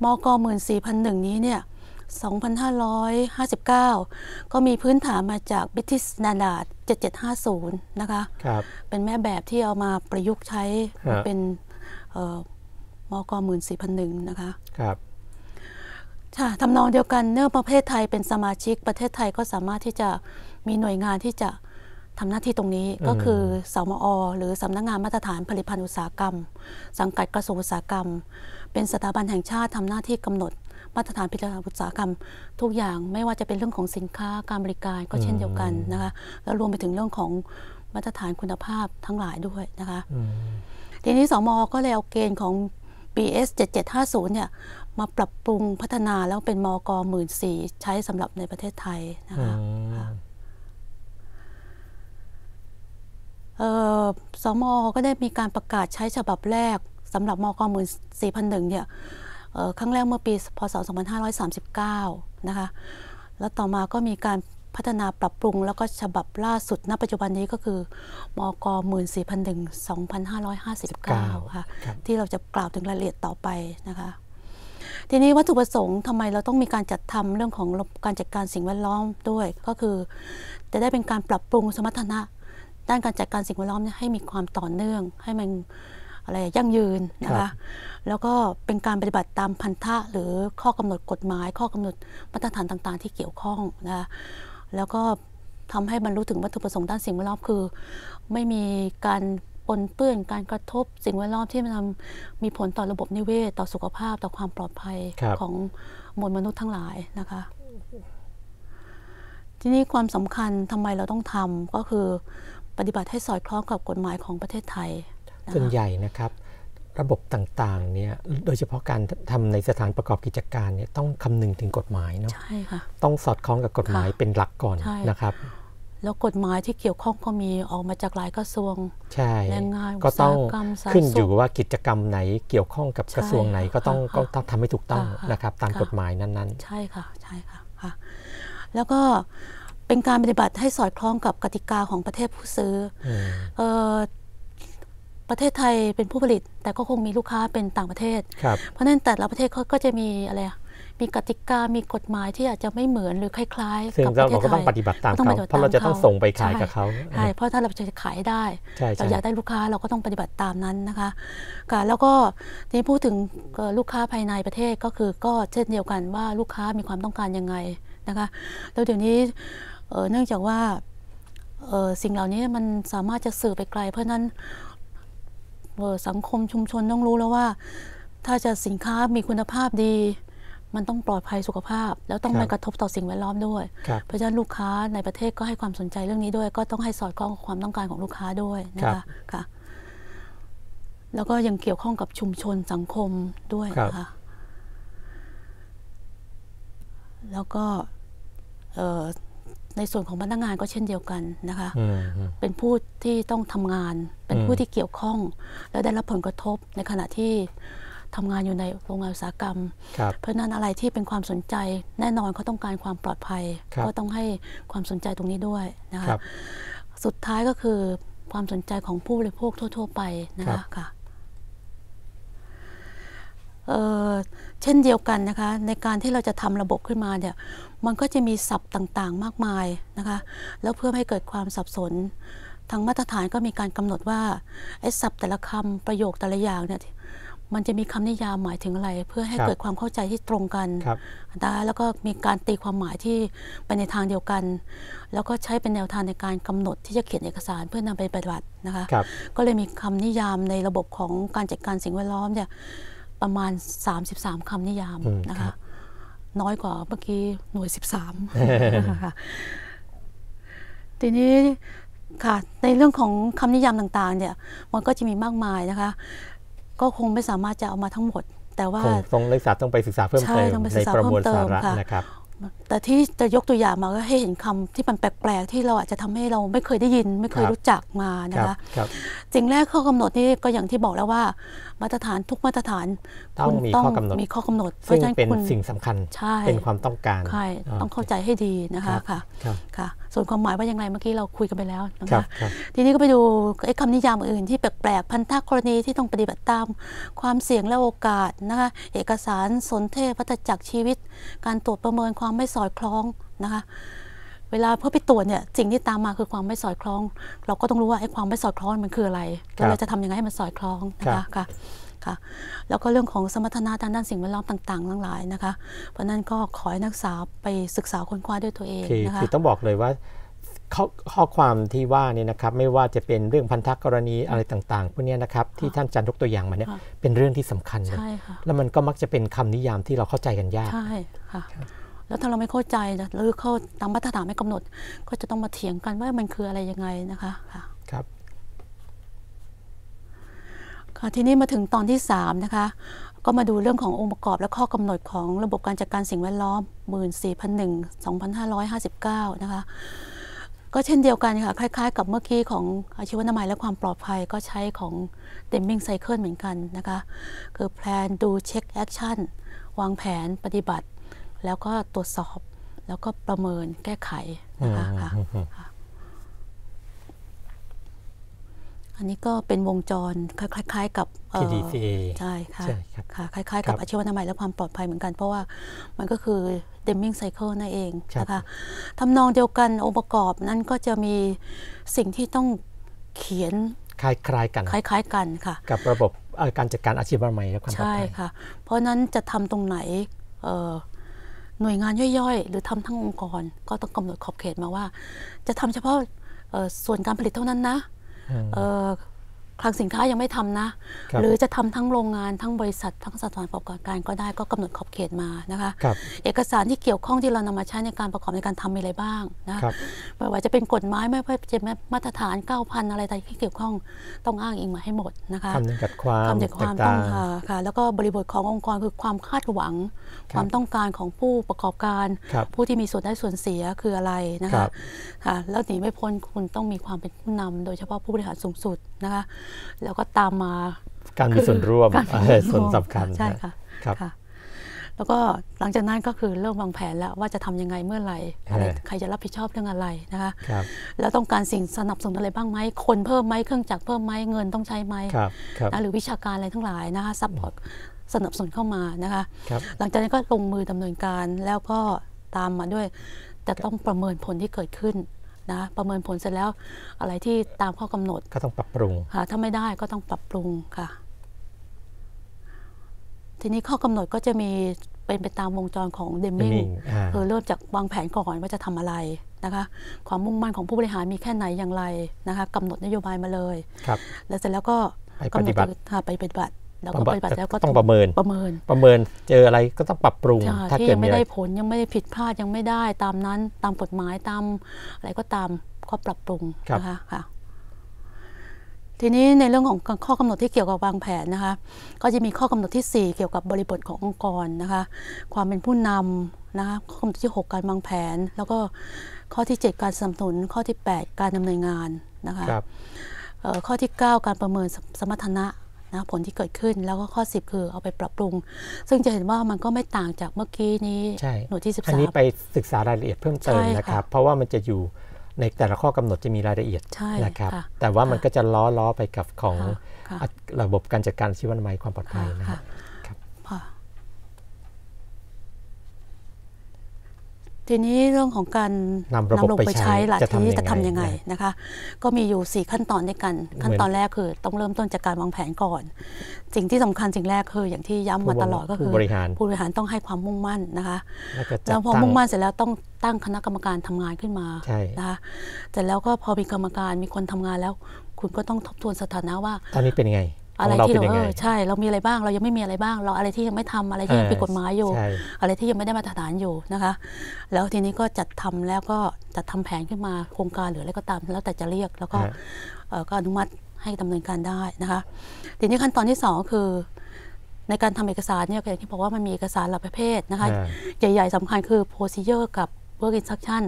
มกหมื่นสี่พันหนึ่งนี้เนี่ย2559 ก็มีพื้นฐานมาจากบิทิสนาดาด7750 นะคะคเป็นแม่แบบที่เอามาประยุกต์ใช้เป็นมกหมื่นสี่พันหนึ่งนะคะครับค่ะทำนองเดียวกันเนื่องประเทศไทยเป็นสมาชิกประเทศไทยก็สามารถที่จะมีหน่วยงานที่จะทำหน้าที่ตรงนี้ก็คือสมอหรือสำนักงงานมาตรฐานผลิตภัณฑ์อุตสาหกรรม สังกัดกระทรวงอุตสาหกรรม เป็นสถาบันแห่งชาติทำหน้าที่กำหนดมาตรฐานพิจารณาอุตสาหกรรมทุกอย่าง ไม่ว่าจะเป็นเรื่องของสินค้าการบริการก็เช่นเดียวกันนะคะแล้วรวมไปถึงเรื่องของมาตรฐานคุณภาพทั้งหลายด้วยนะคะทีนี้สมอก็เลยเอาเกณฑ์ของ BS 7750เนี่ยมาปรับปรุงพัฒนาแล้วเป็นมกหมื่นสี่ใช้สำหรับในประเทศไทยนะคะสมอก็ได้มีการประกาศใช้ฉบับแรกสำหรับมกหมื่นสี่พันหนึ่งเนี่ยครั้งแรกเมื่อปีพศ 2539 นะคะ แล้วต่อมาก็มีการพัฒนาปรับปรุง แล้วก็ฉบับล่าสุด ณ ปัจจุบันนี้ก็คือ มก1 4 0 1 2559ค่ะ ที่เราจะกล่าวถึงรายละเอียดต่อไปนะคะ ทีนี้วัตถุประสงค์ทำไมเราต้องมีการจัดทำเรื่องของการจัดการสิ่งแวดล้อมด้วย ก็คือจะได้เป็นการปรับปรุงสมรรถนะ ด้านการจัดการสิ่งแวดล้อมให้มีความต่อเนื่องให้มันอะไรยั่งยืนนะคะ แล้วก็เป็นการปฏิบัติตามพันธะหรือข้อกำหนดกฎหมาย ข้อกำหนดมาตรฐานต่างๆที่เกี่ยวข้องนะะแล้วก็ทำให้บรรลุถึงวัตถุประสงค์ด้านสิ่งแวดล้อมคือ ไม่มีการปนเปื้อนการกระทบสิ่งแวดล้อมที่มันทำมีผลต่อระบบนิเวศต่อสุขภาพต่อความปลอดภัยของมวลมนุษย์ทั้งหลายนะคะ ทีนี้ความสำคัญทำไมเราต้องทำก็คือ ปฏิบัติให้สอดคล้องกับกฎหมายของประเทศไทยส่วนใหญ่นะครับระบบต่างๆเนี่ยโดยเฉพาะการทำในสถานประกอบกิจการเนี่ยต้องคำนึงถึงกฎหมายเนาะใช่ค่ะต้องสอดคล้องกับกฎหมายเป็นหลักก่อนนะครับแล้วกฎหมายที่เกี่ยวข้องก็มีออกมาจากหลายกระทรวงใแรงงานก็ต้องขึ้นอยู่ว่ากิจกรรมไหน เกี่ยวข้องกับกระทรวงไหนก็ต้องก็ต้องทำให้ถูกต้องนะครับตามกฎหมายนั้น ๆ ใช่ค่ะใช่ค่ะค่ะแล้วก็เป็นการปฏิบัติให้สอดคล้องกับกติกาของประเทศผู้ซื้อออประเทศไทยเป็นผู้ผลิตแต่ก็คงมีลูกค้าเป็นต่างประเทศเพราะฉะนั้นแต่ละประเทศเขาก็จะมีอะไรมีกติกามีกฎหมายที่อาจจะไม่เหมือนหรือคล้ายๆกับประเทศไทยเราต้องปฏิบัติตามเขาเพราะเราจะต้องส่งไปขายกับเขาใช่เพราะถ้าเราจะขายได้เราอยากได้ลูกค้าเราก็ต้องปฏิบัติตามนั้นนะคะค่ะแล้วก็ที่พูดถึงลูกค้าภายในประเทศก็คือก็เช่นเดียวกันว่าลูกค้ามีความต้องการยังไงนะคะแล้วเดี๋ยวนี้เนื่องจากว่าสิ่งเหล่านี้มันสามารถจะสื่อไปไกล เพราะนั้นสังคมชุมชนต้องรู้แล้วว่า ถ้าจะสินค้ามีคุณภาพดี มันต้องปลอดภัยสุขภาพ แล้วต้องไม่กระทบต่อสิ่งแวดล้อมด้วย เพราะฉะนั้นลูกค้าในประเทศก็ให้ความสนใจเรื่องนี้ด้วย ก็ต้องให้สอดคล้องกับความต้องการของลูกค้าด้วยนะคะค่ะ แล้วก็ยังเกี่ยวข้องกับชุมชนสังคมด้วยนะคะแล้วก็ในส่วนของพนักงานก็เช่นเดียวกันนะคะ เป็นผู้ที่ต้องทำงาน เป็นผู้ที่เกี่ยวข้อง แล้วได้รับผลกระทบในขณะที่ทำงานอยู่ในโรงงานอุตสาหกรรม เพราะนั้นอะไรที่เป็นความสนใจแน่นอนเขาต้องการความปลอดภัยก็ต้องให้ความสนใจตรงนี้ด้วยนะคะสุดท้ายก็คือความสนใจของผู้บริโภคทั่ว ๆไปนะคะค่ะเช่นเดียวกันนะคะในการที่เราจะทำระบบขึ้นมาเนี่ยมันก็จะมีศัพท์ต่างๆมากมายนะคะแล้วเพื่อให้เกิดความสับสนทางมาตรฐานก็มีการกำหนดว่าไอ้ศัพท์แต่ละคำประโยคแต่ละอย่างเนี่ยมันจะมีคำนิยามหมายถึงอะไร เพื่อให้เกิดความเข้าใจที่ตรงกันนะแล้วก็มีการตีความหมายที่ไปในทางเดียวกัน แล้วก็ใช้เป็นแนวทางในการกำหนดที่จะเขียนเอกสารเพื่อนำไปปฏิบัตินะคะก็เลยมีคำนิยามในระบบของการจัดการสิ่งแวดล้อมเนี่ยประมาณ 33คำนิยามนะคะ น้อยกว่าเมื่อกี้หน่วย 13ทีนี้ค่ะ ในเรื่องของคำนิยามต่าง ๆ เนี่ย มันก็จะมีมากมายนะคะ ก็คงไม่สามารถจะเอามาทั้งหมด แต่ว่าต้องเักศึกษาต้องไปศึกษาเพิ่มเติมในประมวลสาระนะครับแต่ที่จะยกตัวอย่างมาก็ให้เห็นคำที่มันแปลกๆที่เราอาจจะทำให้เราไม่เคยได้ยินไม่เคยรู้จักมานะคะสิ่งแรกข้อกำหนดนี่ก็อย่างที่บอกแล้วว่ามาตรฐานทุกมาตรฐานต้องมีข้อกำหนดเพราะฉะนั้นเป็นสิ่งสำคัญ เป็นความต้องการใช่ต้องเข้าใจให้ดีนะคะค่ะค่ะ ส่วนความหมายว่าอย่างไรเมื่อกี้เราคุยกันไปแล้วนะคะ ทีนี้ก็ไปดูไอ้คำนิยามอื่นที่แปลก ๆ พันธะกรณีที่ต้องปฏิบัติตามความเสี่ยงและโอกาสนะคะเอกสารสนเทศวัตจักรชีวิต การตรวจประเมินความไม่สอดคล้องนะคะเวลาเพื่อไปตรวจเนี่ยสิ่งที่ตามมาคือความไม่สอดคล้อง เราก็ต้องรู้ว่าไอ้ความไม่สอดคล้องมันคืออะไร เราจะทำยังไงให้มันสอดคล้องนะคะค่ะค่ะ แล้วก็เรื่องของสมรรถนะทางด้านสิ่งแวดล้อมต่างๆทั้งหลายนะคะเพราะนั้นก็ขอให้นักศึกษาไปศึกษาค้นคว้าด้วยตัวเองนะคะคือต้องบอกเลยว่า ข้อข้อความที่ว่านี่นะครับ ไม่ว่าจะเป็นเรื่องพันธกรณีอะไรต่างๆพวกนี้นะครับที่ท่านจันทร์ยกตัวอย่างมาเนี่ยเป็นเรื่องที่สำคัญเลยแล้วมันก็มักจะเป็นคำนิยามที่เราเข้าใจกันยากใช่ค่ะแล้วถ้าเราไม่เข้าใจหรือเข้าตามมาตรฐานไม่กำหนด ก็จะต้องมาเถียงกันว่ามันคืออะไรยังไงนะคะค่ะครับค่ะทีนี้มาถึงตอนที่ 3 นะคะ ก็มาดูเรื่องขององค์ประกอบและข้อกำหนดของระบบการจัดการสิ่งแวดล้อม 1 4่น1 2,559 นะคะ ก็เช่นเดียวกันค่ะ คล้ายๆกับเมื่อกี้ของ อาชีวนามัยและความปลอดภัยก็ใช้ของเดมมิงไซเคิลเหมือนกันนะคะคือแพลนดูเช็คแอคชั่นวางแผนปฏิบัติแล้วก็ตรวจสอบแล้วก็ประเมินแก้ไขนะคะค่ะอันนี้ก็เป็นวงจรคล้ายๆกับ PDCA ใช่ค่ะค่ะคล้ายๆกับอาชีวนามัยและความปลอดภัยเหมือนกัน เพราะว่ามันก็คือเดมิงไซเคิลนั่นเองนะคะทำนองเดียวกันองค์ประกอบนั้นก็จะมีสิ่งที่ต้องเขียนคล้ายๆกันคล้ายๆกันค่ะ กับระบบการจัดการอาชีวนามัยและความปลอดภัยใช่ค่ะเพราะนั้นจะทำตรงไหนหน่วยงานย่อยๆ หรือทำทั้งองค์กรก็ต้องกำหนดขอบเขตมาว่า จะทำเฉพาะส่วนการผลิตเท่านั้นนะคลังสินค้ายังไม่ทำนะ หรือจะทำทั้งโรงงานทั้งบริษัททั้งสถานประกอบการก็ได้ก็กำหนดขอบเขตมานะคะคเอกสารที่เกี่ยวข้องที่เรานำมาใช้ในการประกอบในการทำมีอะไรบ้างนะไม่ว่าจะเป็นกฎหมายไม่ว่าจะมาตรฐาน 9,000อะไรใดที่เกี่ยวข้องต้องอ้างอิงมาให้หมดนะคะคำจำกัดความคำจำกัดความต้องค่ะค่ะแล้วก็บริบทขององค์กรคือความคาดหวัง ความต้องการของผู้ประกอบการ ผู้ที่มีส่วนได้ส่วนเสียคืออะไรนะคะค่ะ แล้วหนีไม่พ้นคุณต้องมีความเป็นผู้นำ โดยเฉพาะผู้บริหารสูงสุดนะคะแล้วก็ตามมาการมีส่วนร่วมส่วนสำคัญใช่ค่ะครับแล้วก็หลังจากนั้นก็คือเริ่มวางแผนแล้วว่าจะทำยังไงเมื่อไหร่ ใครจะรับผิดชอบเรื่องอะไรนะคะคแล้วต้องการสิ่งสนับสนุนอะไรบ้างไหมคนเพิ่มไหมเครื่องจักรเพิ่มไหมเงินต้องใช้ไหมนะหรือวิชาการอะไรทั้งหลายนะคะซัพพอร์ตสนับสนุนเข้ามานะคะหลังจากนั้นก็ลงมือดำเนินการ แล้วก็ตามมาด้วยจะต้องประเมินผลที่เกิดขึ้นนะประเมินผลเสร็จแล้วอะไรที่ตามข้อกำหนดก็ต้องปรับปรุงค่ะถ้าไม่ได้ก็ต้องปรับปรุงค่ะทีนี้ข้อกำหนดก็จะมีเป็นไปตามวงจรของเดมมิงคือเริ่มจากวางแผนก่อนว่าจะทำอะไรนะคะ ความมุ่งมั่นของผู้บริหารมีแค่ไหนอย่างไรนะคะกำหนดนโยบายมาเลย แล้วเสร็จแล้วก็ไปปฏิบัติไปปฏิบัติเราก็ปฏิบัติแล้วก็ต้องประเมินประเมิน ประเมิน เจออะไรก็ต้องปรับปรุงถ้าเกิดไม่ได้ผลยังไม่ได้ผิดพลาดยังไม่ได้ตามนั้นตามกฎหมายตามอะไรก็ตามก็ปรับปรุงนะคะค่ะทีนี้ในเรื่องของข้อกำหนดที่เกี่ยวกับวางแผนนะคะก็จะมีข้อกำหนดที่ 4 เกี่ยวกับบริบทขององค์กรนะคะความเป็นผู้นำนะคะข้อกำหนดที่ 6 การวางแผน แล้วก็ข้อที่ 7 การสนับสนุนข้อที่ 8 การดำเนินงานนะคะข้อที่ 9 การประเมินสมรรถนะนะผลที่เกิดขึ้นแล้วก็ข้อ 10 คือเอาไปปรับปรุง ซึ่งจะเห็นว่ามันก็ไม่ต่างจากเมื่อกี้นี้หน่วยที่ 13 อันนี้ไปศึกษารายละเอียดเพิ่มเติมนะครับ เพราะว่ามันจะอยู่ในแต่ละข้อกำหนดจะมีรายละเอียดนะครับ แต่ว่ามันก็จะล้อล้อไปกับของระบบการจัดการชีวนามัยความปลอดภัยนะครับทีนี้เรื่องของการนำระบบไปใช้หลักที่จะทำยังไงนะคะ ก็มีอยู่ 4 ขั้นตอนด้วยกัน ขั้นตอนแรกคือต้องเริ่มต้นจากการวางแผนก่อน สิ่งที่สำคัญสิ่งแรกคือ อย่างที่ย้ำมาตลอดก็คือผู้บริหารผู้บริหารต้องให้ความมุ่งมั่นนะคะแล้วพอมุ่งมั่นเสร็จแล้วต้องตั้งคณะกรรมการทำงานขึ้นมานะคะแต่แล้วก็พอมีกรรมการมีคนทำงานแล้ว คุณก็ต้องทบทวนสถานะว่า ตอนนี้เป็นไงอะไรที่เราใช่เรามีอะไรบ้างเรายังไม่มีอะไรบ้าง เราอะไรที่ยังไม่ทำอะไรที่ยังผิดกฎหมายอยู่ อะไรที่ยังไม่ได้มาตรฐานอยู่นะคะ แล้วทีนี้ก็จัดทำแล้วก็จัดทำแผนขึ้นมาโครงการหรืออะไรก็ตามแล้วแต่จะเรียก แล้วก็ก็อนุมัติให้ดำเนินการได้นะคะทีนี้ขั้นตอนที่2คือ ในการทำเอกสารเนี่ยอย่างที่บอกว่ามันมีเอกสารหลายประเภทนะคะใหญ่ๆสำคัญคือ procedure กับ work instruction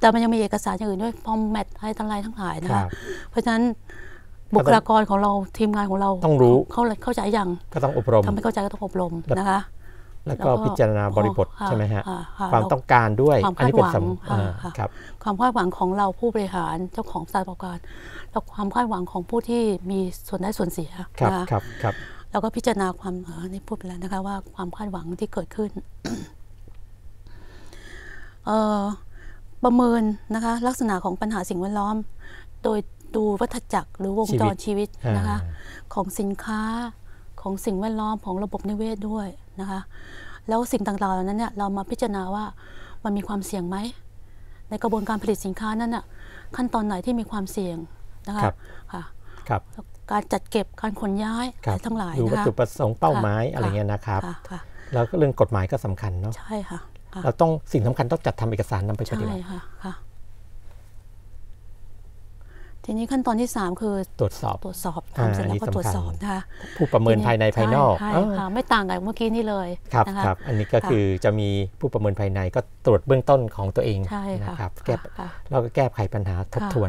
แต่มันยังมีเอกสารอย่างอื่นด้วย format อะไรทั้งหลายนะคะเพราะฉะนั้นบุคลากรของเราทีมงานของเราต้องรู้เข้าเข้าใจยังก็ต้องอบรมทำให้เข้าใจก็ต้องอบรมนะคะแล้วก็พิจารณาบริบทใช่ไหมฮะความต้องการด้วย อันนี้เป็นสำคัญความคาดหวังของเราผู้บริหารเจ้าของสถานประกอบการแล้วความคาดหวังของผู้ที่มีส่วนได้ส่วนเสียนะคบครับแล้วก็พิจารณาความนี่พูดไปแล้วนะคะว่าความคาดหวังที่เกิดขึ้น ประเมินนะคะ ลักษณะของปัญหาสิ่งแวดล้อมโดยดูวัฏจักรหรือวงจรชีวิตนะคะของสินค้าของสิ่งแวดล้อมของระบบนิเวศด้วยนะคะ แล้วสิ่งต่างๆเหล่านั้นเนี่ยเรามาพิจารณาว่ามันมีความเสี่ยงไหมในกระบวนการผลิตสินค้านั้นน่ะขั้นตอนไหนที่มีความเสี่ยงนะคะค่ะครับการจัดเก็บการขนย้ายทั้งหลายดูวัตถุประสงค์เป้าหมายอะไรเงี้ยนะครับแล้วก็เรื่องกฎหมายก็สำคัญเนาะใช่ค่ะเราต้องสิ่งสำคัญต้องจัดทำเอกสารนำไปปฏิบัติใช่ค่ะีนี้ขั้นตอนที่ 3 คือตรวจสอบตรวจสอบทำเสร็จแล้วก็ตรวจสอบนะคะผู้ประเมินภายในภายนอก ไม่ต่างกันเมื่อกี้นี่เลยครับ ครับ อันนี้ก็คือจะมีผู้ประเมินภายในก็ตรวจเบื้องต้นของตัวเองนะครับแก้ล้วก็แก้ไขปัญหาทบทวน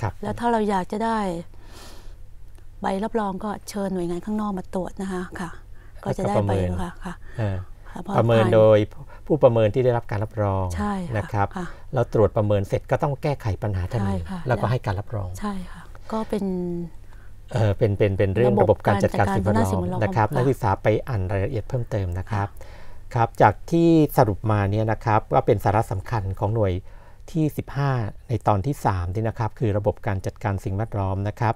ครับ แล้วถ้าเราอยากจะได้ ใบรับรองก็เชิญหน่วยงานข้างนอกมาตรวจนะคะค่ะ ก็จะได้ใบค่ะค่ะประเมินโดยผู้ประเมินที่ได้รับการรับรองในะครับเราตรวจประเมินเสร็จก็ต้องแก้ไขปัญหาทันทีแล้วก็ให้การรับรองใช่ค่ะก็เป็นเออเป็นเป็นเป็นเรื่องระบบการจัดการสิ่งแวดล้อมนะครับนักศึกษาไปอ่านรายละเอียดเพิ่มเติมนะครับครับจากที่สรุปมาเนี่ยนะครับก็เป็นสาระสำคัญของหน่วยที่ 15 ในตอนที่ 3นี่นะครับ คือระบบการจัดการสิ่งแวดล้อมนะครับ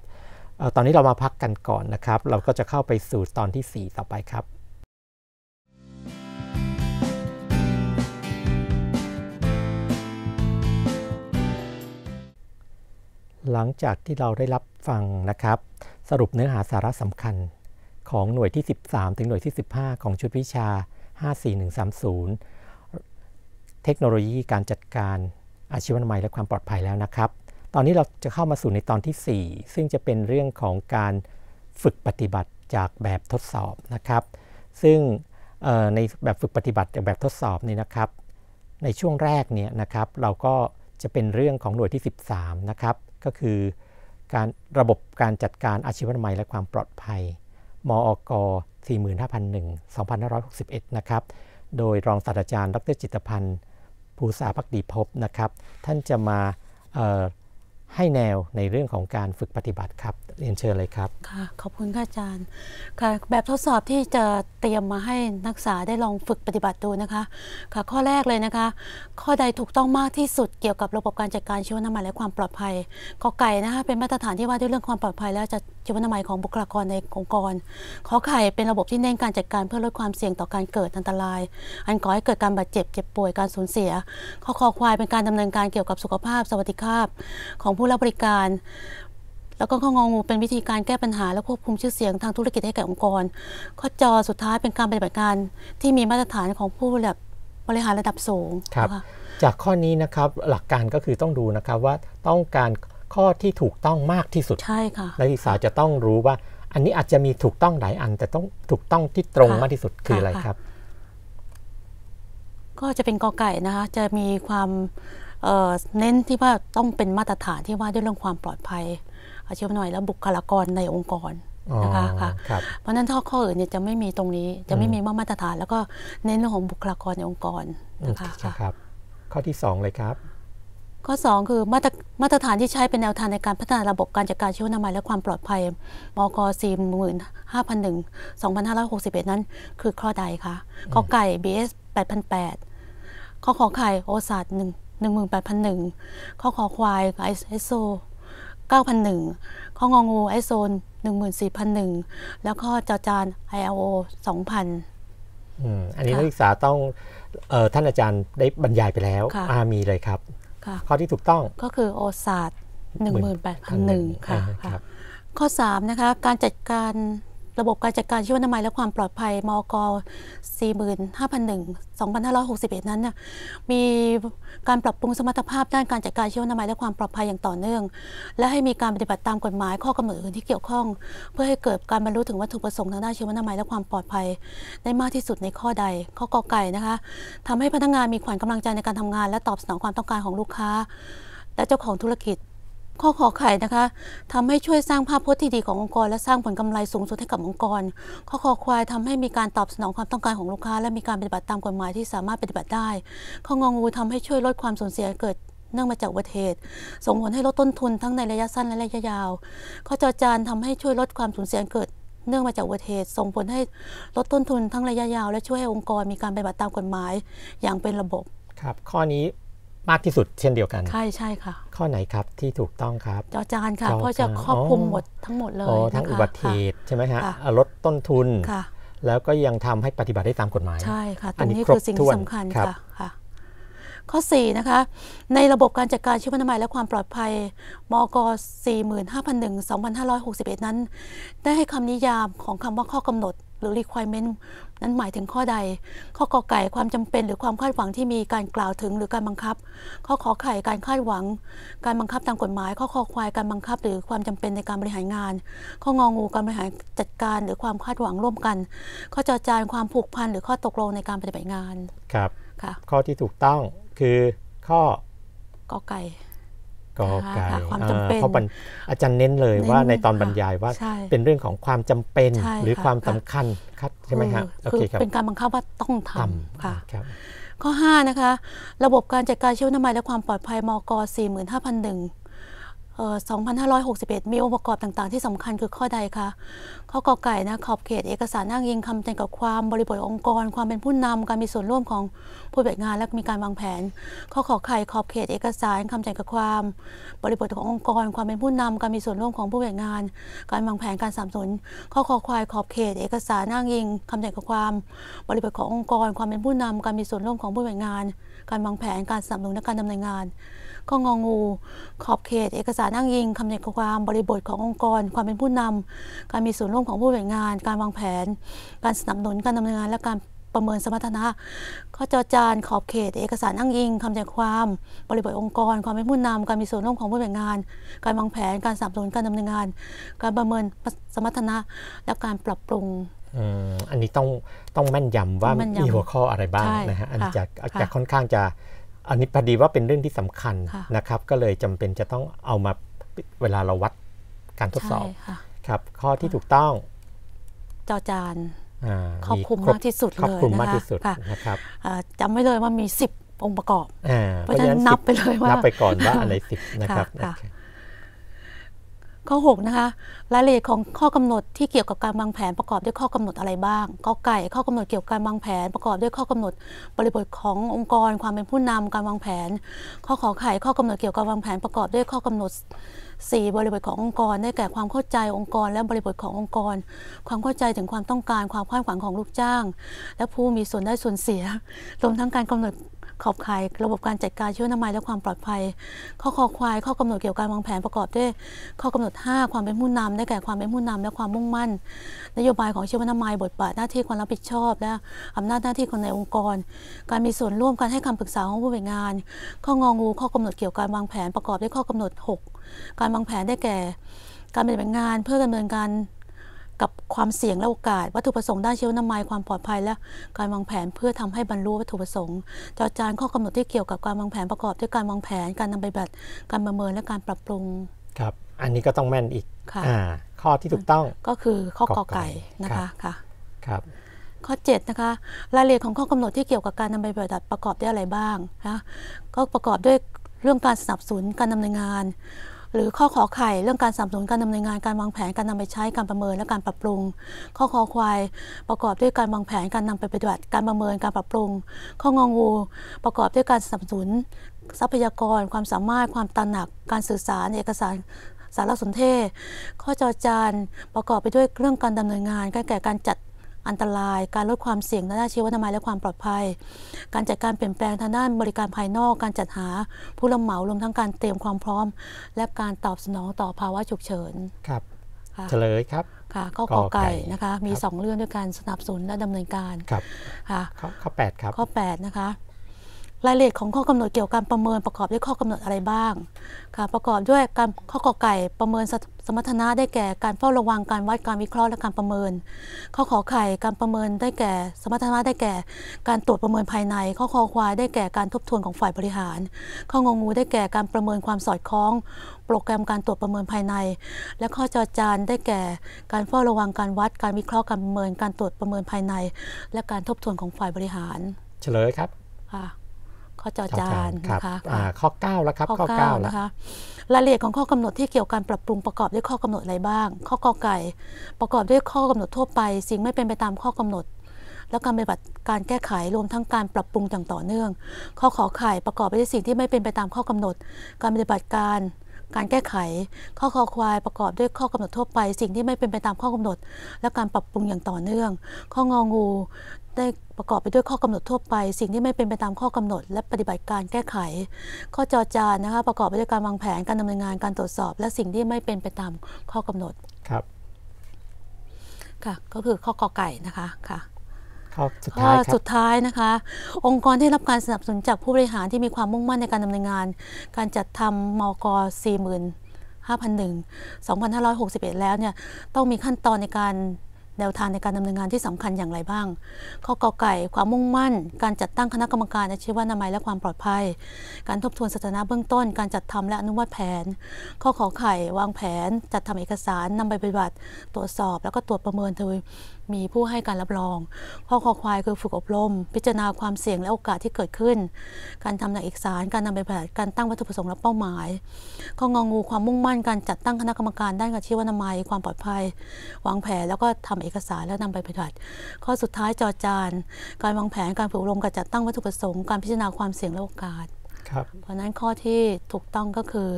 ตอนนี้เรามาพักกันก่อนนะครับ เราก็จะเข้าไปสู่ตอนที่ 4 ต่อไปครับหลังจากที่เราได้รับฟังนะครับ สรุปเนื้อหาสาระสำคัญของหน่วยที่ 13 ถึงหน่วยที่ 15 ของชุดวิชา 54130 เทคโนโลยีการจัดการอาชีวนามัยและความปลอดภัยแล้วนะครับ ตอนนี้เราจะเข้ามาสู่ในตอนที่ 4 ซึ่งจะเป็นเรื่องของการฝึกปฏิบัติจากแบบทดสอบนะครับ ซึ่งในแบบฝึกปฏิบัติจากแบบทดสอบนี่นะครับ ในช่วงแรกเนี่ยนะครับ เราก็จะเป็นเรื่องของหน่วยที่ 13 นะครับก็คือการระบบการจัดการอาชีวนามัยและความปลอดภัย มออก45,001 2561 นะครับ โดยรองศาสตราจารย์ดรจิตพันธ์ภูษาพักดีพบนะครับ ท่านจะมาให้แนวในเรื่องของการฝึกปฏิบัติครับเรียนเชิญเลยครับ ค่ะ ขอบคุณค่ะอาจารย์ค่ะแบบทดสอบที่จะเตรียมมาให้นักศึกษาได้ลองฝึกปฏิบัติดูนะคะค่ะ ข้อแรกเลยนะคะ ข้อใดถูกต้องมากที่สุดเกี่ยวกับระบบการจัดการชีวน้ำมัน และความปลอดภัยกอไก่นะคะเป็นมาตรฐานที่ว่าด้วยเรื่องความปลอดภัยแล้วจะชีวนามัยของบุคลากรในองค์กรขอไข่เป็นระบบที่เน้นการจัดการเพื่อลดความเสี่ยงต่อการเกิดอันตราย อันก่อให้เกิดการบาดเจ็บเจ็บป่วยการสูญเสียขอคอควายเป็นการดำเนินการเกี่ยวกับสุขภาพ สวัสดิภาพของผู้รับบริการ แล้วก็ข้องงูเป็นวิธีการแก้ปัญหาและควบคุมชื่อเสียงทางธุรกิจให้แก่องค์กร ข้อจอสุดท้ายเป็นการปฏิบัติการที่มีมาตรฐานของผู้แบบบริหารระดับสูงครับจากข้อนี้นะครับหลักการก็คือต้องดูนะครับว่าต้องการข้อที่ถูกต้องมากที่สุดใช่ค่ะนักศึกษาจะต้องรู้ว่าอันนี้อาจจะมีถูกต้องหลายอันแต่ต้องถูกต้องที่ตรงมากที่สุดคืออะไรครับ ก็จะเป็นกอไก่นะคะจะมีความเน้นที่ว่าต้องเป็นมาตรฐานที่ว่าด้วยเรื่องความปลอดภัยอาชีพหน่อยแล้วบุคลากรในองค์กรนะคะค่ะ เพราะนั้นถ้าข้ออื่นเนี่ยจะไม่มีตรงนี้ จะไม่มีว่ามาตรฐาน แล้วก็เน้นเรื่องของบุคลากรในองค์กรนะคะครับข้อที่สองเลยครับข้อ 2 คือมาตรมาตรฐานที่ใช้เป็นแนวทางในการพัฒนาระบบการจัดการเชื้อนามัยและความปลอดภัย มก45,001 2561 นั้น คือข้อใดคะข้อไก่ BS 8,008ข้อขอไข่โอซาด1ห8 0 0 1ข้อขอควายไอโซ9,001ข้ององูไอโซน14,001 แล้วข้อจอจาน ILO 2,000 อันนี้นักศึกษาต้องออท่านอาจารย์ได้บรรยายไปแล้วมีเลยครับข้อที่ถูกต้อง ก็คือโอซาสร์หนึ่งหมื่นแปดพันหนึ่งค่ะข้อสามนะคะการจัดการระบบการจัดการชีวนามัยและความปลอดภัย มก45,001 2561 นั้นเนี่ยมีการปรับปรุงสมรรถภาพด้านการจัดการชีวนามัยและความปลอดภัยอย่างต่อเนื่อง และให้มีการปฏิบัติตามกฎหมายข้อกำหนดอื่นที่เกี่ยวข้อง เพื่อให้เกิดการบรรลุถึงวัตถุประสงค์ทางด้านชีวนามัยและความปลอดภัยได้มากที่สุดในข้อใดข้อกอไก่นะคะทำให้พนักงานมีขวัญกำาลังใจในการทำงาน และตอบสนองความต้องการของลูกค้าและเจ้าของธุรกิจข้อขอไข่นะคะทำให้ช่วยสร้างภาพพจน์ที่ดีขององค์กร และสร้างผลกำไรสูงสุดให้กับองค์กร ข้อขอควายทำให้มีการตอบสนองความต้องการของลูกค้า และมีการปฏิบัติตามกฎหมายที่สามารถปฏิบัติได้ ข้ององูทำให้ช่วยลดความสูญเสียเกิด เนื่องมาจากอุบัติเหตุส่งผลให้ลดต้นทุนทั้งในระยะสั้นและระยะยาวข้อจอจานทำให้ช่วยลดความสูญเสียเกิด เนื่องมาจากอุบัติเหตุส่งผลให้ลดต้นทุนทั้งระยะยาวและช่วยให้องค์กรมีการปฏิบัติตามกฎหมายอย่างเป็นระบบครับ ข้อนี้มากที่สุดเช่นเดียวกัน ใช่ใช่ค่ะ ข้อไหนครับที่ถูกต้องครับ จอจานค่ะ เพราะจะครอบคลุมหมดทั้งหมดเลย ทั้งอุบัติเหตุใช่ไหมฮะ ลดต้นทุน แล้วก็ยังทำให้ปฏิบัติได้ตามกฎหมาย ใช่ค่ะตรงนี้คือสิ่งที่สำคัญค่ะ ข้อ4นะคะ ในระบบการจัดการชีวนามัยและความปลอดภัย มก45,001 2561นั้นได้ให้คำนิยามของคำว่าข้อกำหนดหรือ requirement นั้นหมายถึงข้อใด ข้อกอไก่ความจำเป็น หรือความคาดหวังที่มีการกล่าวถึงหรือการบังคับ ข้อขอไข่การคาดหวัง การบังคับตามกฎหมาย ข้อคอควายการบังคับ หรือความจำเป็นในการบริหารงาน ข้ององูการบริหารจัดการ หรือความคาดหวังร่วมกัน ข้อจอจานความผูกพันหรือข้อตกลงในการปฏิบัติงานครับค่ะข้อที่ถูกต้องคือข้อกอไก่กอไก่ความจำเป็นเพราะอาจารย์เน้นเลยว่าในตอนบรรยายว่าเป็นเรื่องของความจำเป็นหรือความสำคัญครับใช่ไหมครับโอเคครับเป็นการบังคับว่าต้องทำค่ะข้อ5นะคะระบบการจัดการเชื้อน้ำมันและความปลอดภัยมก45,001 2561 มีองค์ประกอบต่างๆที่สำคัญคือข้อใดคะข้อกอไก่นะขอบเขต เอกสารอ้างอิงคำจำกับความ บริบทองค์กรความเป็นผู้นำการมีส่วนร่วมของผู้บริงาน และมีการวางแผน ข้อขอไข่ขอบเขตเอกสารคำจำกับความ บริบทขององค์กรความเป็นผู้นำการมีส่วนร่วมของผู้บริงาน การวางแผนการสาัสนนข้อขอควายขอบเขต เอกสารอ้างอิงคำจำกับความ บริบทขององค์กรความเป็นผู้นำการมีส่วนร่วมของผู้บริงาน การวางแผนการสาัสนนและการดำเนินงานก็งองู ขอบเขตเอกสารอ้างอิงคำนิยความบริบทขององค์กร ความเป็นผู้นำ การมีส่วนร่วมของผู้บริหารงาน การวางแผน การสนับสนุนการดำเนินงาน และการประเมินสมรรถนะ ข้อจอจานขอบเขต เอกสารอ้างอิงคำใจความบริบทองค์กร ความเป็นผู้นำ การมีส่วนร่วมของผู้แบ่งงาน การวางแผนการสนับสนุนการดำเนินงาน การประเมินสมรรถนะและการปรับปรุง อันนี้ต้องต้องแม่นยำว่า มีหัวข้ออะไรบ้างนะฮะอันนี้จะจะค่อนข้างจะอันนี้พอดีว่าเป็นเรื่องที่สำคัญนะครับ ก็เลยจำเป็นจะต้องเอามาเวลาเราวัดการทดสอบครับ ข้อที่ถูกต้องจอจานครอบคลุมมากที่สุดเลยนะคะะคจำไว้เลยว่ามี 10 องค์ประกอบเพราะฉะนั้นนับไปเลยว่านับไปก่อนว่าอะไรสิบนะครับข้อ6นะคะรายละเอียดของข้อกำหนดที่เกี่ยวกับการวางแผนประกอบด้วยข้อกำหนดอะไรบ้างข้อไก่ข้อกำหนดเกี่ยวกับการวางแผน ประกอบด้วยข้อกำหนดบริบทขององค์กร ความเป็นผู้นำการวางแผน ข้อขอไข่ข้อกำหนดเกี่ยวกับวางแผนประกอบด้วยข้อกำหนด 4 บริบทขององค์กร ได้แก่ความเข้าใจองค์กร และบริบทขององค์กร ความเข้าใจถึงความต้องการ ความคาดหวังของลูกจ้าง และผู้มีส่วนได้ส่วนเสียรวมทั้งการกำหนดขอบข่ายระบบการจัดการเชื้วนามัยและความปลอดภัย ข้อคอควาย ข้อกำหนดเกี่ยวกับการวางแผนประกอบด้วยข้อกำหนด 5 ความเป็นผู้นำ ได้แก่ความเป็นผู้นำและความมุ่งมั่น นโยบายของเชื้วนามัยบทบาทหน้าที่ความรับผิดชอบและอำนาจหน้าที่คนในองค์กร การมีส่วนร่วมการให้คำปรึกษาของผู้บริหารข้ององู ข้อกำหนดเกี่ยวกับการวางแผนประกอบด้วยข้อกำหนด 6 การวางแผนได้แก่ การปฏิบัติงาน เพื่อดำเนินการกับความเสี่ยงและโอกาสวัตถุประสงค์ด้านเชีวน้ำมันความปลอดภัยและ การวางแผนเพื่อทำให้บรรลุวัตถุประสงค์จาจาร์ข้อกำหนดที่เกี่ยวกับการวางแผนประกอบด้วยการวางแผน การนำไปบัตรการประเมินและการปรับปรุงครับอันนี้ก็ต้องแม่นอีกค่ะข้อที่ถูกต้องก็คือข้อกอไก่นะคะค่ะครับข้อ7นะคะรายละเอียดของข้อกำหนดที่เกี่ยวกับการนำไปิบัตรประกอบด้วยอะไรบ้างนะก็ประกอบด้วยเรื่องการสนับสนุนการดำเนินงานหรือ ข้อขอไข่ เรื่องการสนับสนุนการดำเนินงานการวางแผนการนำไปใช้การประเมินและการปรับปรุง ข้อคอควายประกอบด้วยการวางแผนการนำไปปฏิบัติการประเมินการปรับปรุง ข้ององู ประกอบด้วยการสนับสนุนทรัพยากร ความสามารถความตระหนักการสื่อสารเอกสารสารสนเทศ ข้อจอจานประกอบไปด้วยเรื่องการดำเนินงานการแก่การจัดอันตราย การลดความเสี่ยงในด้านชีวนามัยและความปลอดภัย การจัดการเปลี่ยนแปลงทางด้านบริการภายนอก การจัดหาผู้รับเหมารวมทั้งการเตรียมความพร้อม และการตอบสนองต่อภาวะฉุกเฉินครับเฉลยครับค่ะก็กอไก่นะคะ มี 2เรื่องด้วยการสนับสนุนและดำเนินการครับค่ะข้อ 8ครับข้อ 8 นะคะรายละเอียดของข้อกำหนดเกี่ยวกับการประเมินประกอบด้วยข้อกำหนดอะไรบ้างค่ะ ประกอบด้วยการข้อกอไก่ประเมินสมรรถนะได้แก่การเฝ้าระวังการวัดการวิเคราะห์และการประเมิน ข้อขอไข่การประเมินได้แก่ สมรรถนะได้แก่การตรวจประเมินภายใน ข้อคอควายได้แก่การทบทวนของฝ่ายบริหาร ข้องงูได้แก่การประเมินความสอดคล้องโปรแกรมการตรวจประเมินภายใน และข้อจอจานได้แก่การเฝ้าระวังการวัด การวิเคราะห์การประเมิน การตรวจประเมินภายใน และการทบทวนของฝ่ายบริหาร เฉลยครับค่ะอจอจานนะคะข้อ 9 แล้วครับ ข้อ9แล้วรายละเอียดของข้อกำหนดที่เกี่ยวกับปรับปรุงประกอบด้วยข้อกำหนดอะไรบ้าง ข้อกอไก่ ประกอบด้วยข้อกำหนดทั่วไป สิ่งไม่เป็นไปตามข้อกำหนด และการปฏิบัติการแก้ไขรวมทั้งการปรับปรุงอย่างต่อเนื่อง ข้อขอไข่ประกอบไปด้วยสิ่งที่ไม่เป็นไปตามข้อกำหนด การปฏิบัติการ การแก้ไข ข้อคอควายประกอบด้วยข้อกำหนดทั่วไป สิ่งที่ไม่เป็นไปตามข้อกำหนด และการปรับปรุงอย่างต่อเนื่อง ข้ององูได้ประกอบไปด้วยข้อกำหนดทั่วไป สิ่งที่ไม่เป็นไปตามข้อกำหนด และปฏิบัติการแก้ไข ข้อจอจานนะคะประกอบไปด้วยการวางแผนการดำเนินงานการตรวจสอบ และสิ่งที่ไม่เป็นไปตามข้อกำหนดครับค่ะก็คือข้อกอไก่นะคะค่ะข้อสุดท้ายนะคะ องค์กรที่รับการสนับสนุนจากผู้บริหารที่มีความมุ่งมั่นในการดำเนินงานการจัดทำมก40,000 5,001 2,561แล้วเนี่ยต้องมีขั้นตอนในการแนวทางในการดำเนินงานที่สำคัญอย่างไรบ้าง ข้อกอไก่ความมุ่งมั่น การจัดตั้งคณะกรรมการอาชีวนามัยและความปลอดภัย การทบทวนสถานะเบื้องต้น การจัดทำและอนุมัติแผน ข้อขอไข่วางแผนจัดทำเอกสารนำไปปฏิบัติ ตรวจสอบแล้วก็ตรวจประเมินโดยมีผู้ให้การรับรอง ข้อขอควายคือฝึกอบรม พิจารณาความเสี่ยงและโอกาสที่เกิดขึ้น การทำหนังเอกสาร การนำไปผลิัตการตั้งวัตถุประสงค์และเป้าหมาย ข้ององูความมุ่งมั่น การจัดตั้งคณะกรรมการ ด้านการชีวนามัยความปลอดภัยวางแผน แล้วก็ทำเอกสารแล้วนำไปผลิัตข้อสุดท้ายจอจานการวางแผนการฝึกอบรมการจัดตั้งวัตถุประสงค์การพิจารณาความเสี่ยงและโอกาสเพราะนั้นข้อที่ถูกต้องก็คือ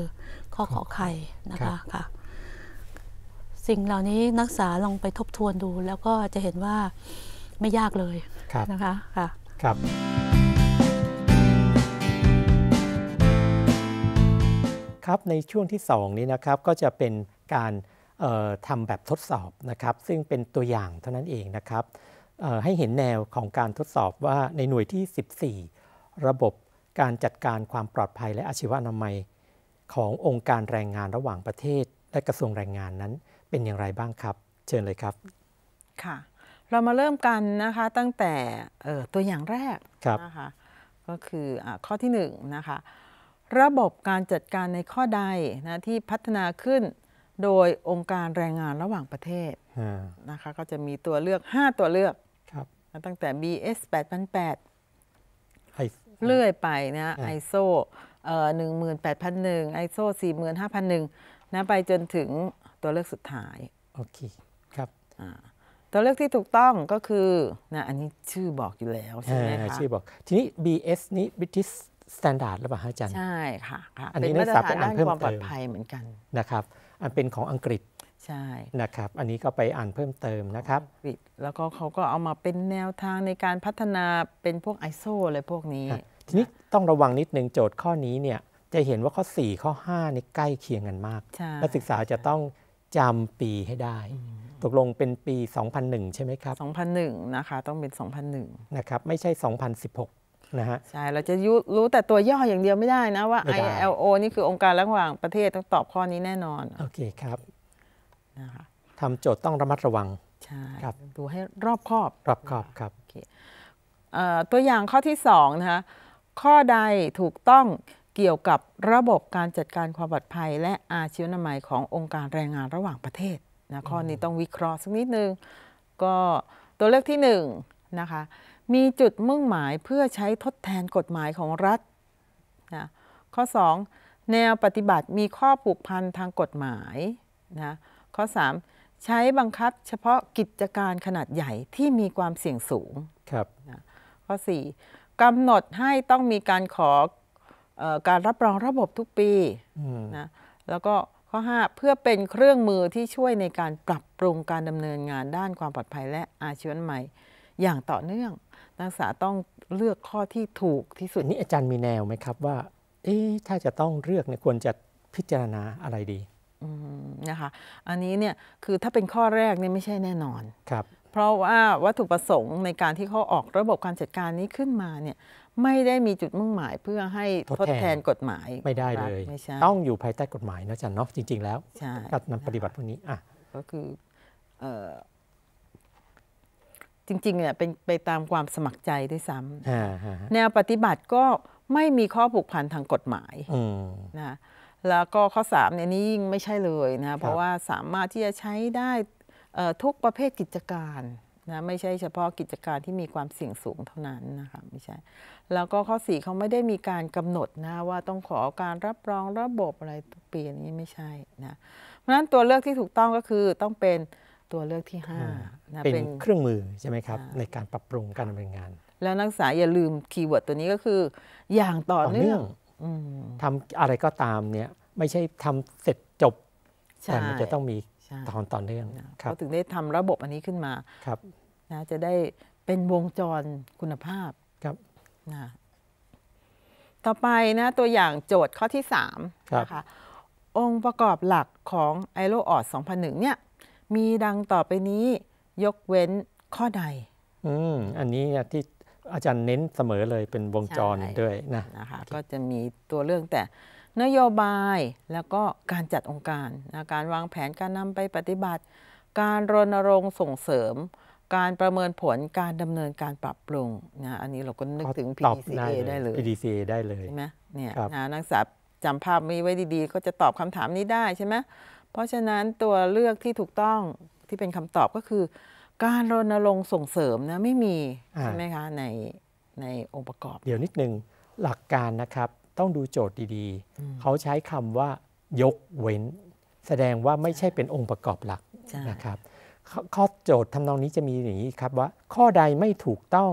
ข้อขอไข่นะคะค่ะสิ่งเหล่านี้นักศึกษาลองไปทบทวนดู แล้วก็จะเห็นว่าไม่ยากเลยนะคะค่ะครับ ครับ ในช่วงที่ 2 นี้นะครับก็จะเป็นการทำแบบทดสอบนะครับซึ่งเป็นตัวอย่างเท่านั้นเองนะครับให้เห็นแนวของการทดสอบว่าในหน่วยที่ 14 ระบบการจัดการความปลอดภัยและอาชีวอนามัยขององค์การแรงงานระหว่างประเทศและกระทรวงแรงงานนั้นเป็นอย่างไรบ้างครับ เชิญเลยครับ ค่ะ เรามาเริ่มกันนะคะตั้งแต่ตัวอย่างแรกนะคะ ก็คืออข้อที่1นนะคะ ระบบการจัดการในข้อใดนะที่พัฒนาขึ้นโดยองค์การแรงงานระหว่างประเทศนะคะก็จะมีตัวเลือก 5 ตัวเลือกตั้งแต่ BS 8008เลื่อยไปนะ ISO 18,001 ISO 45,001นะไปจนถึงตัวเลือกสุดท้าย โอเค ครับตัวเลือกที่ถูกต้องก็คือนะอันนี้ชื่อบอกอยู่แล้วใช่ไหมคะชื่อบอก ทีนี้ BS นี้ British Standard หรือเปล่าอาจารย์ใช่ค่ะอันนี้นัาเป็นอ่านเพิ่มความปลอดภัยเหมือนกัน นะครับ อันเป็นของอังกฤษ ใช่ นะครับ อันนี้ก็ไปอ่านเพิ่มเติมนะครับ แล้วก็เขาก็เอามาเป็นแนวทางในการพัฒนาเป็นพวก ISO อะไรพวกนี้ ทีนี้ต้องระวังนิดนึงโจทย์ข้อนี้เนี่ย จะเห็นว่าข้อ 4 ข้อ5นี่ใกล้เคียงกันมากนักศึกษาจะต้องจำปีให้ได้ ตกลงเป็นปี 2001 ใช่ไหมครับ 2001 นะคะ ต้องเป็น 2001นะครับ ไม่ใช่ 2016 นะฮะใช่เราจะรู้แต่ตัวย่ออย่างเดียวไม่ได้นะว่า ILO นี่คือองค์การระหว่างประเทศต้องตอบข้อนี้แน่นอนโอเคครับนะคะทำโจทย์ต้องระมัดระวังใช่ครับดูให้รอบคอบรอบคอบครับ ตัวอย่างข้อที่ 2 นะคะข้อใดถูกต้องเกี่ยวกับระบบการจัดการความปลอดภัย และอาชีวนามัยขององค์การแรงงานระหว่างประเทศนะข้อนี้ต้องวิเคราะห์สักนิดนึง ก็ตัวเลือกที่1นนะคะ มีจุดมุ่งหมายเพื่อใช้ทดแทนกฎหมายของรัฐนะข้อ 2 แนวปฏิบัติมีข้อผูกพันทางกฎหมายนะข้อ 3 ใช้บังคับเฉพาะกิจการขนาดใหญ่ที่มีความเสี่ยงสูงครับนะข้อ4กำหนดให้ต้องมีการขอการรับรองระบบทุกปีนะแล้วก็ข้อ5เพื่อเป็นเครื่องมือที่ช่วยในการปรับปรุงการดำเนินงานด้านความปลอดภัยและอาชีวใหม่อย่างต่อเนื่อง นักศึกษาต้องเลือกข้อที่ถูกที่สุดนี่อาจารย์มีแนวไหมครับว่า เอ๊ถ้าจะต้องเลือกเนี่ยควรจะพิจารณาอะไรดีนะคะ อันนี้เนี่ยคือถ้าเป็นข้อแรกเนี่ยไม่ใช่แน่นอนครับ เพราะว่าวัตถุประสงค์ในการที่เขาออกระบบการจัดการนี้ขึ้นมาเนี่ยไม่ได้มีจุดมุ่งหมายเพื่อให้ทดแทนกฎหมายไม่ได้เลยต้องอยู่ภายใต้กฎหมายนะจันเนาะจริงๆแล้วการนำปฏิบัติพวกนี้อ่ะก็คือจริง ๆ เนี่ย เป็นไปตามความสมัครใจด้วยซ้ำแนวปฏิบัติก็ไม่มีข้อผูกพันทางกฎหมายนะแล้วก็ข้อ3เนี่ยนี่ยิ่งไม่ใช่เลยนะ เพราะว่าสามารถที่จะใช้ได้ทุกประเภทกิจการนะไม่ใช่เฉพาะกิจการที่มีความเสี่ยงสูงเท่านั้นนะคะไม่ใช่แล้วก็ข้อสี่เขาไม่ได้มีการกำหนดนะว่าต้องขอการรับรองระบบอะไรปีนี้ไม่ใช่นะเพราะฉะนั้นตัวเลือกที่ถูกต้องก็คือต้องเป็นตัวเลือกที่5นะเป็นเครื่องมือใช่ไหมครับในการปรับปรุงการดำเนินงานแล้วนักศึกษาอย่าลืมคีย์เวิร์ดตัวนี้ก็คือ อย่างต่อเนื่องทำอะไรก็ตามเนี่ยไม่ใช่ทำเสร็จจบแต่มันจะต้องมีตอนต่อเนื่องเขาถึงได้ทำระบบอันนี้ขึ้นมา ครับนะจะได้เป็นวงจรคุณภาพ ครับนะต่อไปนะตัวอย่างโจทย์ข้อที่สามนะคะองค์ประกอบหลักของไอ i r o o d 2001เนี่ยมีดังต่อไปนี้ยกเว้นข้อใดอืมอันนี้ที่อาจารย์เน้นเสมอเลยเป็นวงจรด้วยนะนะคะก็จะมีตัวเรื่องแต่นโยบายแล้วก็การจัดองค์การนะการวางแผนการนำไปปฏิบัติ การรณรงค์ส่งเสริม การประเมินผลการดำเนินการปรับปรุงนะอันนี้เราก็นึกถึง PDCA ได้เลย PDCA ได้เลยใช่ไหมเนี่ยนะนักศึกษาจำภาพนี้ไว้ดีๆ ก็จะตอบคำถามนี้ได้ใช่ไหมเพราะฉะนั้นตัวเลือกที่ถูกต้องที่เป็นคำตอบก็คือ การรณรงค์ส่งเสริมนะไม่มีใช่ไหมคะในในองค์ประกอบ เดี๋ยวนิดนึงหลักการนะครับต้องดูโจทย์ดีๆ เขาใช้คำว่า ยกเว้น แสดงว่าไม่ใช่เป็นองค์ประกอบหลักนะครับ ข้อโจทย์ทำนองนี้จะมีอย่างนี้ครับว่า ข้อใดไม่ถูกต้อง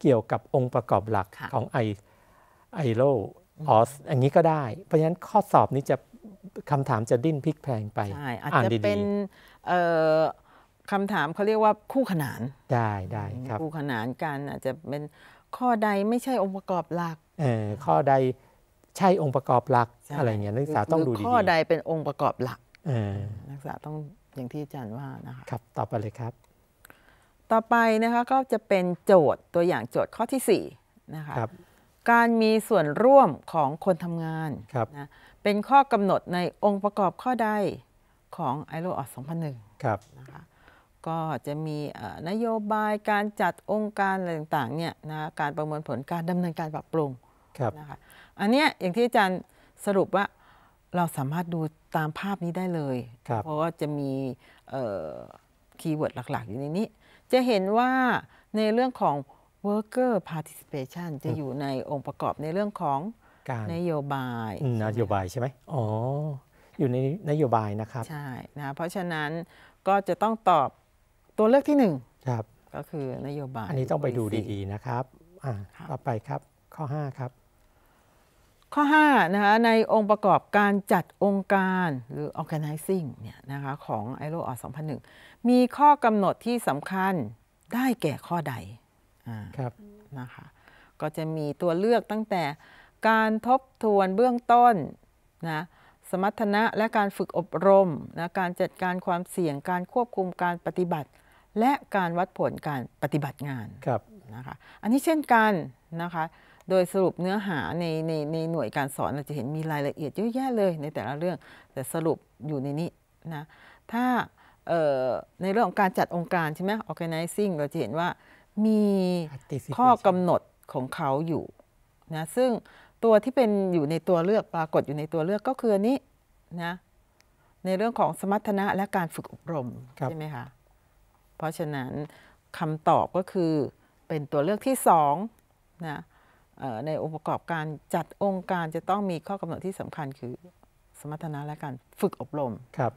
เกี่ยวกับองค์ประกอบหลักของไอไอโลออสอันนี้ก็ได้ เพราะฉะนั้นข้อสอบนี้จะคำถามจะดิ้นพลิกแพงไปอาจจะเป็นคำถามเขาเรียกว่าคู่ขนานได้ได้ครับคู่ขนานกันอาจจะเป็นข้อใดไม่ใช่องค์ประกอบหลักข้อใดใช่ องค์ประกอบหลักอะไรเงี้ยนักศึกษาต้องดูดีข้อใดเป็นองค์ประกอบหลักนักศึกษาต้องอย่างที่อาจารย์ว่านะคะครับ ต่อไปเลยครับ ต่อไปนะคะก็จะเป็นโจทย์ตัวอย่างโจทย์ข้อที่4นะคะคการมีส่วนร่วมของคนทำงานนะเป็นข้อกำหนดในองค์ประกอบข้อใดของไอโรออด2001 ครับนะคะก็จะมีนโยบายการจัดองค์การอะไรต่างๆเนี่ยนะการประเมินผลการดำเนินการปรับปรุงนะคะอันเนี้ยอย่างที่อาจารย์สรุปว่าเราสามารถดูตามภาพนี้ได้เลยเพราะว่าจะมีคีย์เวิร์ดหลัก ๆอยู่ในนี้ จะเห็นว่าในเรื่องของ worker participation จะอยู่ในองค์ประกอบในเรื่องของนโยบายนโยบายใช่ไหมอ๋ออยู่ในนโยบายนะครับ ใช่นะเพราะฉะนั้นก็จะต้องตอบตัวเลือกที่หนึ่งครับก็คือนโยบายอันนี้ต้องไปดูดีๆ นะครับอ่าต่อไปครับข้อ 5 ครับข้อ5นะคะในองค์ประกอบการจัดองค์การหรือ organizing เนี่ยนะคะของ ILO อ2001 มีข้อกำหนดที่สำคัญได้แก่ข้อใดครับนะคะก็จะมีตัวเลือกตั้งแต่การทบทวนเบื้องต้นนะสมรรถนะและการฝึกอบรมนะการจัดการความเสี่ยงการควบคุมการปฏิบัติ และการวัดผลการปฏิบัติงาน ครับนะคะอันนี้เช่นกันนะคะโดยสรุปเนื้อหาในในในหน่วยการสอนเราจะเห็นมีรายละเอียดเยอะแยะเลย ในแต่ละเรื่องแต่สรุปอยู่ในนี้นะ ถ้าในเรื่องของการจัดองค์การใช่ไหม organizing เราจะเห็นว่ามีข้อกำหนดของเขาอยู่นะซึ่งตัวที่เป็นอยู่ในตัวเลือกปรากฏอยู่ในตัวเลือกก็คือนนี้นะ ในเรื่องของสมรรถนะและการฝึกอบรมใช่ไหมคะเพราะฉะนั้นคำตอบก็คือเป็นตัวเลือกที่สองนะในองค์ประกอบการจัดองค์การจะต้องมีข้อกำหนดที่สำคัญคือสมรรถนะและการฝึกอบรมครับ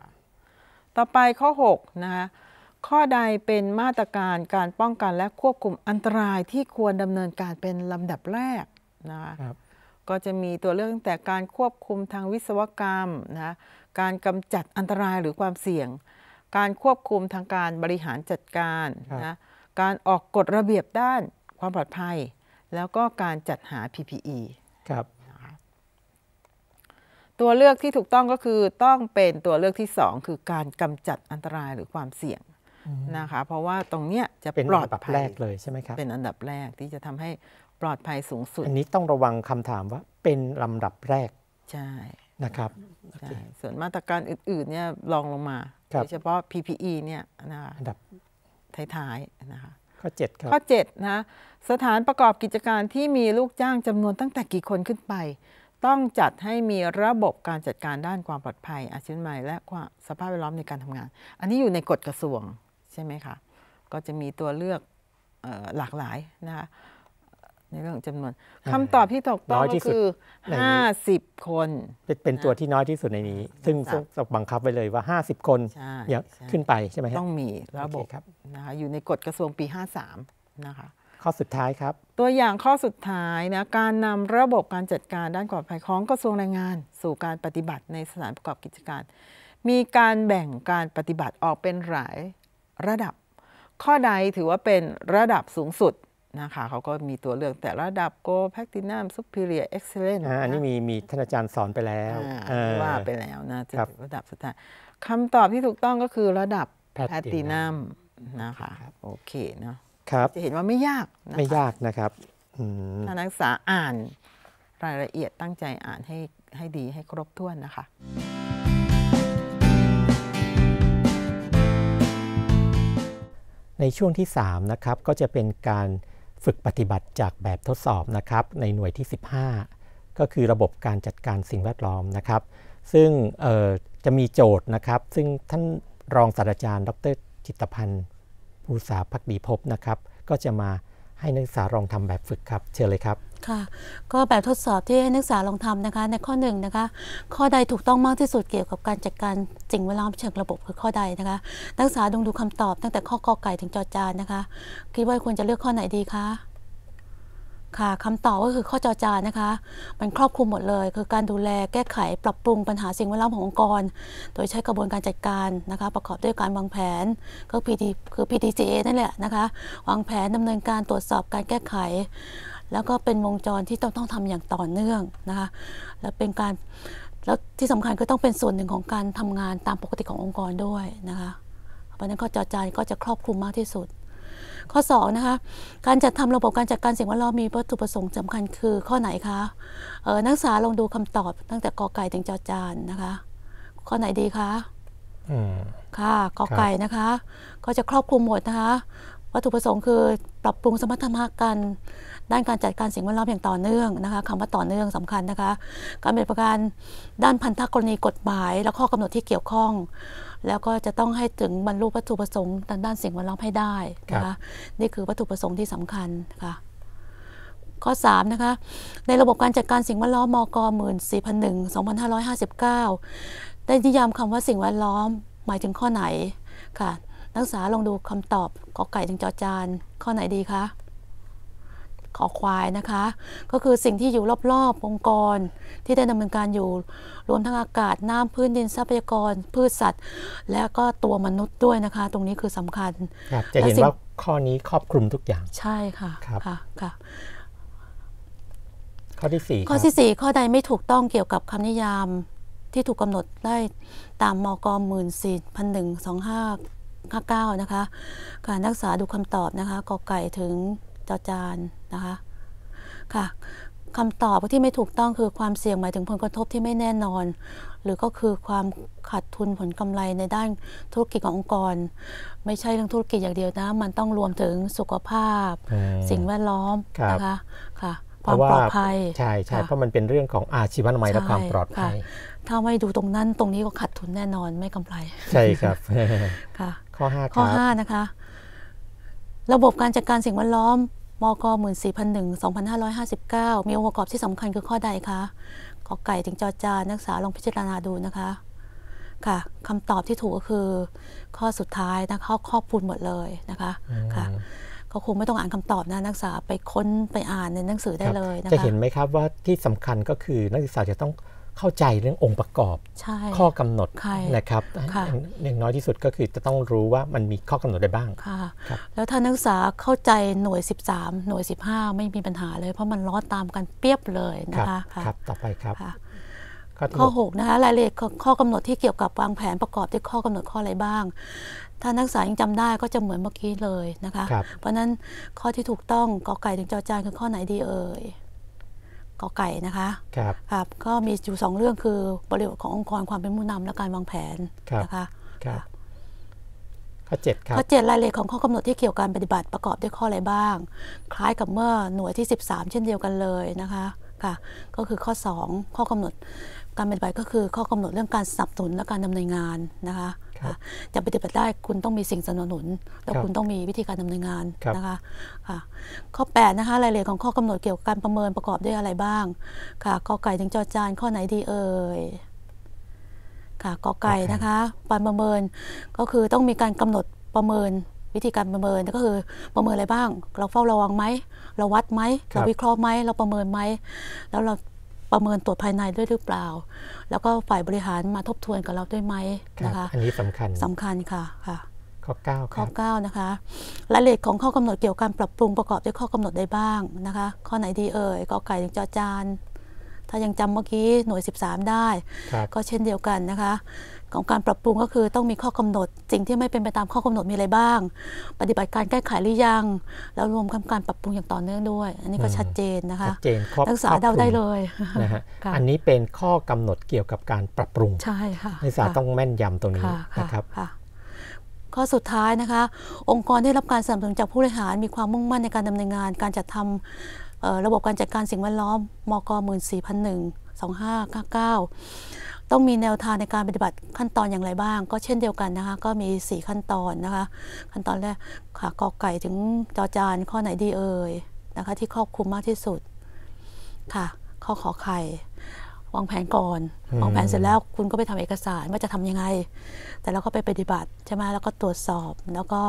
ต่อไปข้อ6นะคะข้อใดเป็นมาตรการการป้องกันและควบคุมอันตรายที่ควรดำเนินการเป็นลำดับแรกนะคะก็จะมีตัวเลือกตั้งแต่การควบคุมทางวิศวกรรมนะการกำจัดอันตรายหรือความเสี่ยง การควบคุมทางการบริหารจัดการนะการออกกฎระเบียบด้านความปลอดภัยแล้วก็การจัดหา PPE ครับ ตัวเลือกที่ถูกต้องก็คือต้องเป็นตัวเลือกที่2คือการกำจัดอันตรายหรือความเสี่ยง นะคะ เพราะว่าตรงเนี้ยจะปลอดภัยแรกเลยใช่ไหมครับ เป็นอันดับแรกที่จะทำให้ปลอดภัยสูงสุด อันนี้ต้องระวังคำถามว่าเป็นลำดับแรกใช่นะครับใช่ส่วนมาตรการอื่น ๆ เนี่ยลองลงมาโดยเฉพาะ PPE เนี่ยนะคะอันดับท้ายๆนะคะข้อ 7 ครับ ข้อ 7 นะ สถานประกอบกิจการที่มีลูกจ้างจำนวนตั้งแต่กี่คนขึ้นไป ต้องจัดให้มีระบบการจัดการด้านความปลอดภัย อาชีพใหม่และความสภาพแวดล้อมในการทำงาน อันนี้อยู่ในกฎกระทรวงใช่ไหมคะ ก็จะมีตัวเลือกหลากหลายนะคะในเรื่องจำนวนคำตอบที่ถูกต้องกคือ 50คนเป็นเป็นตัวที่น้อยที่สุดในนี้ ซึ่งคบังคับไว้เลยว่า 50 คนอย่างขึ้นไปใช่ไหมต้องมีระบบครับนะคะอยู่ในกฎกระทรวงปี 53 นะคะ ข้อสุดท้ายครับ ตัวอย่างข้อสุดท้ายนะการนำระบบการจัดการด้านความปลอดภัยของกระทรวงแรงงานสู่การปฏิบัติในสถานประกอบกิจการ มีการแบ่งการปฏิบัติออกเป็นหลายระดับ ข้อใดถือว่าเป็นระดับสูงสุดนะคะเขาก็มีตัวเลือกแต่ระดับโกลแพคตินัมซูเปอร์เรียเอ็กซ์เลนต์อันนี้มีมีท่านอาจารย์สอนไปแล้วว่าไปแล้วนะจระดับสุดท้ายคำตอบที่ถูกต้องก็คือระดับแพคตินัมนะคะโอเคเนาะครับจะเห็นว่าไม่ยากไม่ยากนะครับถ้านักศึกษาอ่านรายละเอียดตั้งใจอ่านให้ให้ดีให้ครบถ้วนนะคะ ในช่วงที่3นะครับก็จะเป็นการฝึกปฏิบัติจากแบบทดสอบนะครับในหน่วยที่ 15 ก็คือระบบการจัดการสิ่งแวดล้อมนะครับ ซึ่งจะมีโจทย์นะครับ ซึ่งท่านรองศาสตราจารย์ ดรจิตพันธ์ ภูษาพักดีพบนะครับ ก็จะมาให้นักศึกษาลองทำแบบฝึกครับ เชิญเลยครับค่ะก็แบบทดสอบที่นักศึกษาลองทำนะคะในข้อ1นนะคะ ข้อใดถูกต้องมากที่สุดเกี่ยวกับการจัดการสิ่งแวดล้อมเชิงระบบคือข้อใดนะคะนักศึกษาดงดูคำตอบตั้งแต่ข้อกอไก่ถึงจอจานนะคะคิดว่าควรจะเลือกข้อไหนดีคะค่ะคำตอบก็คือข้อจอจานนะคะมันครอบคลุมหมดเลย คือการดูแลแก้ไขปรับปรุงปัญหาสิ่งแวดล้อมขององค์กร โดยใช้กระบวนการจัดการนะคะประกอบด้วยการวางแผนก็ PD คือ p d c a นั่นแหละนะคะวางแผนดำเนินการตรวจสอบการแก้ไขแล้วก็เป็นวงจรที่ต้องต้องทำอย่างต่อเนื่องนะคะ และเป็นการ แล้วที่สำคัญก็ต้องเป็นส่วนหนึ่งของการทำงานตามปกติขององค์กรด้วยนะคะ เพราะนั้นข้อจอจานก็จะครอบคลุมมากที่สุด ข้อ2นะคะ การจัดทำระบบการจัดการสิ่งแวดล้อมมีวัตถุประสงค์สำคัญคือ ข้อไหนคะ เออนักศึกษาลองดูคำตอบตั้งแต่กอไก่ถึงจอจานนะคะ ข้อไหนดีคะค่ะกอไก่นะคะ ก็จะครอบคลุมหมดนะคะวัตถุประสงค์คือปรับปรุงสมรรถนะกันด้านการจัดการสิ่งแวดล้อมอย่างต่อเนื่องนะคะคำว่าต่อเนื่องสำคัญนะคะการเป็นประการด้านพันธกรณีกฎหมาย และข้อกำหนดที่เกี่ยวข้อง แล้วก็จะต้องให้ถึงบรรลุวัตถุประสงค์ทางด้านสิ่งแวดล้อมให้ได้นะคะนี่คือวัตถุประสงค์ที่สำคัญค่ะ ข้อ3นะคะในระบบการจัดการสิ่งแวดล้อมมก14001 2559 ได้นิยามคำว่าสิ่งแวดล้อม หมายถึงข้อไหนค่ะนักศึกษาลองดูคำตอบกอไก่ถึงจอจานข้อไหนดีคะขอควายนะคะ ก็คือสิ่งที่อยู่รอบๆอบองค์กรที่ได้ดำเนินการอยู่รวมทั้งอากาศ น้ำพื้นดินทรัพยากรพืชสัตว์ และก็ตัวมนุษย์ด้วยนะคะ ตรงนี้คือสำคัญ จะเห็นว่าข้อนี้ครอบคลุมทุกอย่างใช่ค่ะครับค่ะคะข้อที่สข้อที่่ข้อใดไม่ถูกต้องเกี่ยวกับคำนิยามที่ถูกกำหนดได้ตามมกหมื่นสี่พันหนึ่งสองห้าข้9นะคะการรักษาดูคำตอบนะคะกอไก่ถึงจอจานนะคะ ค่ะคำตอบที่ไม่ถูกต้องคือความเสี่ยงหมายถึงผลกระทบที่ไม่แน่นอน หรือก็คือความขาดทุนผลกำไรในด้านธุรกิจขององค์กรไม่ใช่เรื่องธุรกิจอย่างเดียวนะ มันต้องรวมถึงสุขภาพสิ่งแวดล้อมนะคะค่ะความปลอดภัยใช่ใช่เพราะมันเป็นเรื่องของอาชีวะนามัยและความปลอดภัยถ้าไม่ดูตรงนั้นตรงนี้ก็ขาดทุนแน่นอนไม่กำไร ใช่ครับค่ะข้อ5ข้อ5นะคะ ระบบการจัดการสิ่งแวดล้อมมก14001 2559มีองค์ประกอบที่สำคัญคือข้อใดคะกอไก่ถึงจอจาน นักศึกษาลองพิจารณาดูนะคะ ค่ะคำตอบที่ถูกก็คือ ข้อสุดท้ายนะข้อครอบคลุมหมดเลยนะคะ ค่ะ ก็คงไม่ต้องอ่านคำตอบนะนักศึกษาไปค้นไปอ่านในหนังสือได้เลยนะคะจะเห็นไหมครับว่าที่สำคัญก็คือนักศึกษาจะต้องเข้าใจเรื่ององค์ประกอบข้อกำหนด นะครับอย่างน้อยที่สุดก็คือจะต้องรู้ว่ามันมีข้อกำหนดอะไรบ้าง ค่ะ แล้วถ้านักศึกษาเข้าใจหน่วย 13 หน่วย 15 ไม่มีปัญหาเลย เพราะมันล้อตามกันเปรียบเลยนะคะครับ ต่อไปครับ ข้อ6นะคะรายละเอียดข้อกำหนดที่เกี่ยวกับวางแผนประกอบด้วยข้อกำหนดข้ออะไรบ้าง ถ้านักศึกษายังจำได้ก็จะเหมือนเมื่อกี้เลยนะคะ เพราะนั้นข้อที่ถูกต้องกอไก่ถึงจอจานคือข้อไหนดีเอ่ยกอไก่นะคะครับครับก็มีอยู่สองเรื่องคือบริบทขององค์กรความเป็นผู้นำและการวางแผนนะคะครับข้อเจ็ดครับข้อเจ็ดรายละเอียดของข้อกำหนดที่เกี่ยวกับปฏิบัติประกอบด้วยข้ออะไรบ้าง คล้ายกับเมื่อหน่วยที่ 13 เช่นเดียวกันเลยนะคะค่ะก็คือข้อ 2 ข้อกำหนดการปฏิบัติก็คือข้อกำหนดเรื่องการสนับสนุนและการดำเนินงานนะคะ จะปฏิบัติได้คุณต้องมีสิ่งสนับสนุน แล้วคุณต้องมีวิธีการดำเนินงานนะคะข้อ8นะคะรายละเอียดของข้อกำหนดเกี่ยวกับการประเมินประกอบด้วยอะไรบ้าง ค่ะกอไก่ถึงจอจานข้อไหนดีเอ่ยค่ะกอไก่นะคะการประเมินก็คือต้องมีการกำหนดประเมินวิธีการประเมินก็คือประเมินอะไรบ้าง เราเฝ้าระวังไหมเราวัดไหมเราวิเคราะห์ไหมเราประเมินไหมแล้วเราประเมินตรวจภายในด้วยหรือเปล่า แล้วก็ฝ่ายบริหารมาทบทวนกับเราด้วยไหมนะคะ อันนี้สำคัญสำคัญค่ะค่ะ ข้อ9ข้อ 9 นะคะรายละเอียดของข้อกำหนดเกี่ยวกับการปรับปรุงประกอบด้วยข้อกำหนดใดบ้างนะคะ ข้อไหนดีเอ่ยกอไก่จอจานถ้ายังจำเมื่อกี้ หน่วย 13 ได้ ก็เช่นเดียวกันนะคะ ของการปรับปรุงก็คือต้องมีข้อกำหนดสิ่งที่ไม่เป็นไปตามข้อกำหนดมีอะไรบ้าง ปฏิบัติการแก้ไขหรือยัง แล้วรวมกับการปรับปรุงอย่างต่อเนื่องด้วย อันนี้ก็ชัดเจนนะคะชัดเจนครอบนักศึกษาเดาได้เลยนะฮะอันนี้เป็นข้อกำหนดเกี่ยวกับการปรับปรุงใช่ค่ะนักศึกษาต้องแม่นยำตรงนี้ะนะครับค่ะข้อสุดท้ายนะคะ องค์กรได้รับการสนับสนุนจากผู้บริหารมีความมุ่งมั่นในการดำเนินงาน การจัดทำระบบการจัดการสิ่งแวดล้อม มก14,001 2599ต้องมีแนวทางในการปฏิบัติขั้นตอนอย่างไรบ้าง ก็เช่นเดียวกันนะคะ ก็มี 4 ขั้นตอนนะคะ ขั้นตอนแรกขากอไก่ถึงจอจานข้อไหนดีเอ่ยนะคะที่ครอบคลุมมากที่สุดค่ะ ข้อขอไข่ วางแผนก่อนวางแผนเสร็จแล้วคุณก็ไปทำเอกสารว่าจะทํำยังไง แต่เราก็ไปปฏิบัติใช่ไหมแล้วก็ตรวจสอบแล้วก็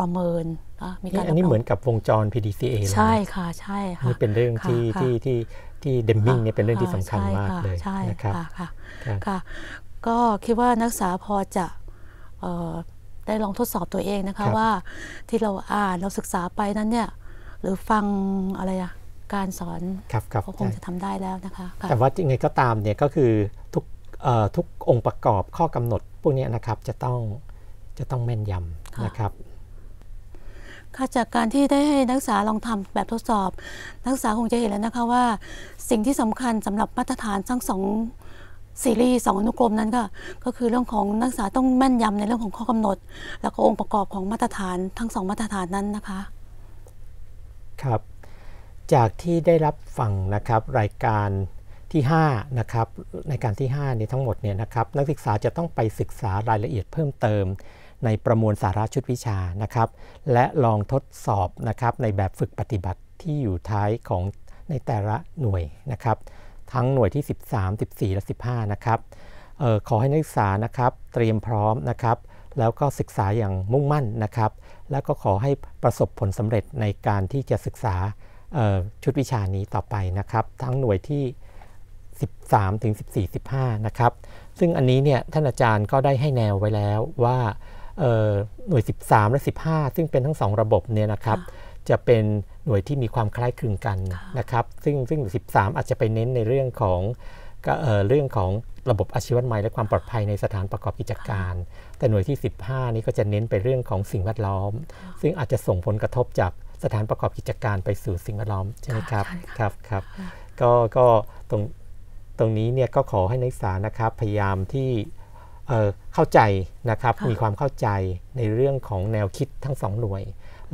ประเมินนะมีการอันนี้เหมือนกับวงจร PDCA ใช่ค่ะใช่ค่ะนี่เป็นเรื่องที่ที่ที่ที่เดมมิงเนี่ยเป็นเรื่องที่สำคัญมากเลยนะครับค่ะค่ะ ก็คิดว่านักศึกษาพอจะได้ลองทดสอบตัวเองนะคะว่าที่เราอ่านเราศึกษาไปนั้นเนี่ยหรือฟังอะไรอะการสอนก็คงจะทำได้แล้วนะคะแต่ว่ายังไงก็ตามเนี่ยก็คือทุกทุกองค์ประกอบข้อกำหนด พวกนี้นะครับจะต้องจะต้องแม่นยำนะครับค่ะจากการที่ได้ให้นักศึกษาลองทำแบบทดสอบ นักศึกษาคงจะเห็นแล้วนะคะว่า สิ่งที่สำคัญสำหรับมาตรฐานทั้งสองซีรีส์สองอนุกรมนั้นก็ก็คือเรื่องของนักศึกษาต้องแม่นยำในเรื่องของข้อกำหนด แล้วก็องค์ประกอบของมาตรฐานทั้งสองมาตรฐานนั้นนะคะครับจากที่ได้รับฟังนะครับรายการที่5นะครับในการที่5นี้ทั้งหมดเนี่ยนะครับนักศึกษาจะต้องไปศึกษารายละเอียดเพิ่มเติมในประมวลสาระชุดวิชานะครับ และลองทดสอบนะครับในแบบฝึกปฏิบัติที่อยู่ท้ายของในแต่ละหน่วยนะครับ ทั้งหน่วยที่ 13 14 และ 15นะครับออขอให้นักศึกษานะครับเตรียมพร้อมนะครับ แล้วก็ศึกษาอย่างมุ่งมั่นนะครับ แล้วก็ขอให้ประสบผลสำเร็จในการที่จะศึกษาชุดวิชานี้ต่อไปนะครับ ทั้งหน่วยที่ 13ถึง14 15นะครับซึ่งอันนี้เนี่ยท่านอาจารย์ก็ได้ให้แนวไว้แล้วว่าหน่วย 13 และ 15 ซึ่งเป็นทั้ง 2 ระบบเนี่ยนะครับ จะเป็นหน่วยที่มีความคล้ายคลึงกันนะครับ ซึ่งซึ่ง 13 อาจจะไปเน้นในเรื่องของเรื่องของระบบอาชีวะใหม่และความปลอดภัยในสถานประกอบกิจการ แต่หน่วยที่ 15 นี้ก็จะเน้นไปเรื่องของสิ่งแวดล้อม ซึ่งอาจจะส่งผลกระทบจากสถานประกอบกิจการไปสู่สิ่งแวดล้อมใช่ไหมครับครับครับก็ก็ตรงตรงนี้เนี่ยก็ขอให้นักศึกษานะครับพยายามที่เข้าใจนะครับมีความเข้าใจในเรื่องของแนวคิดทั้งสองหน่วย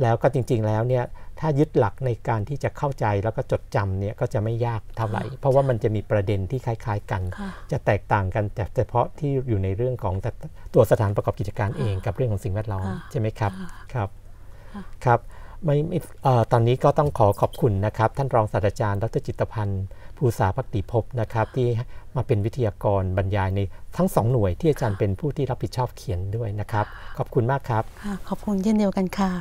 แล้วก็จริงๆแล้วเนี่ยถ้ายึดหลักในการที่จะเข้าใจแล้วก็จดจำเนี่ยก็จะไม่ยากเท่าไหร่เพราะว่ามันจะมีประเด็นที่คล้ายๆ กัน จะแตกต่างกันแต่เฉพาะที่อยู่ในเรื่องของตัวสถานประกอบกิจการเองกับเรื่องของสิ่งแวดล้อมใช่ไหมครับครับครับไม่ตอนนี้ก็ต้องขอขอบคุณนะครับ ท่านรองศาสตราจารย์ดรจิตพันธ์ภูษาปักิภพนะครับ ที่มาเป็นวิทยากรบรรยายในทั้งสองหน่วยที่อาจารย์เป็นผู้ที่รับผิดชอบเขียนด้วยนะครับ ขอบคุณมากครับขอบคุณเช่นเดียวกันค่ะ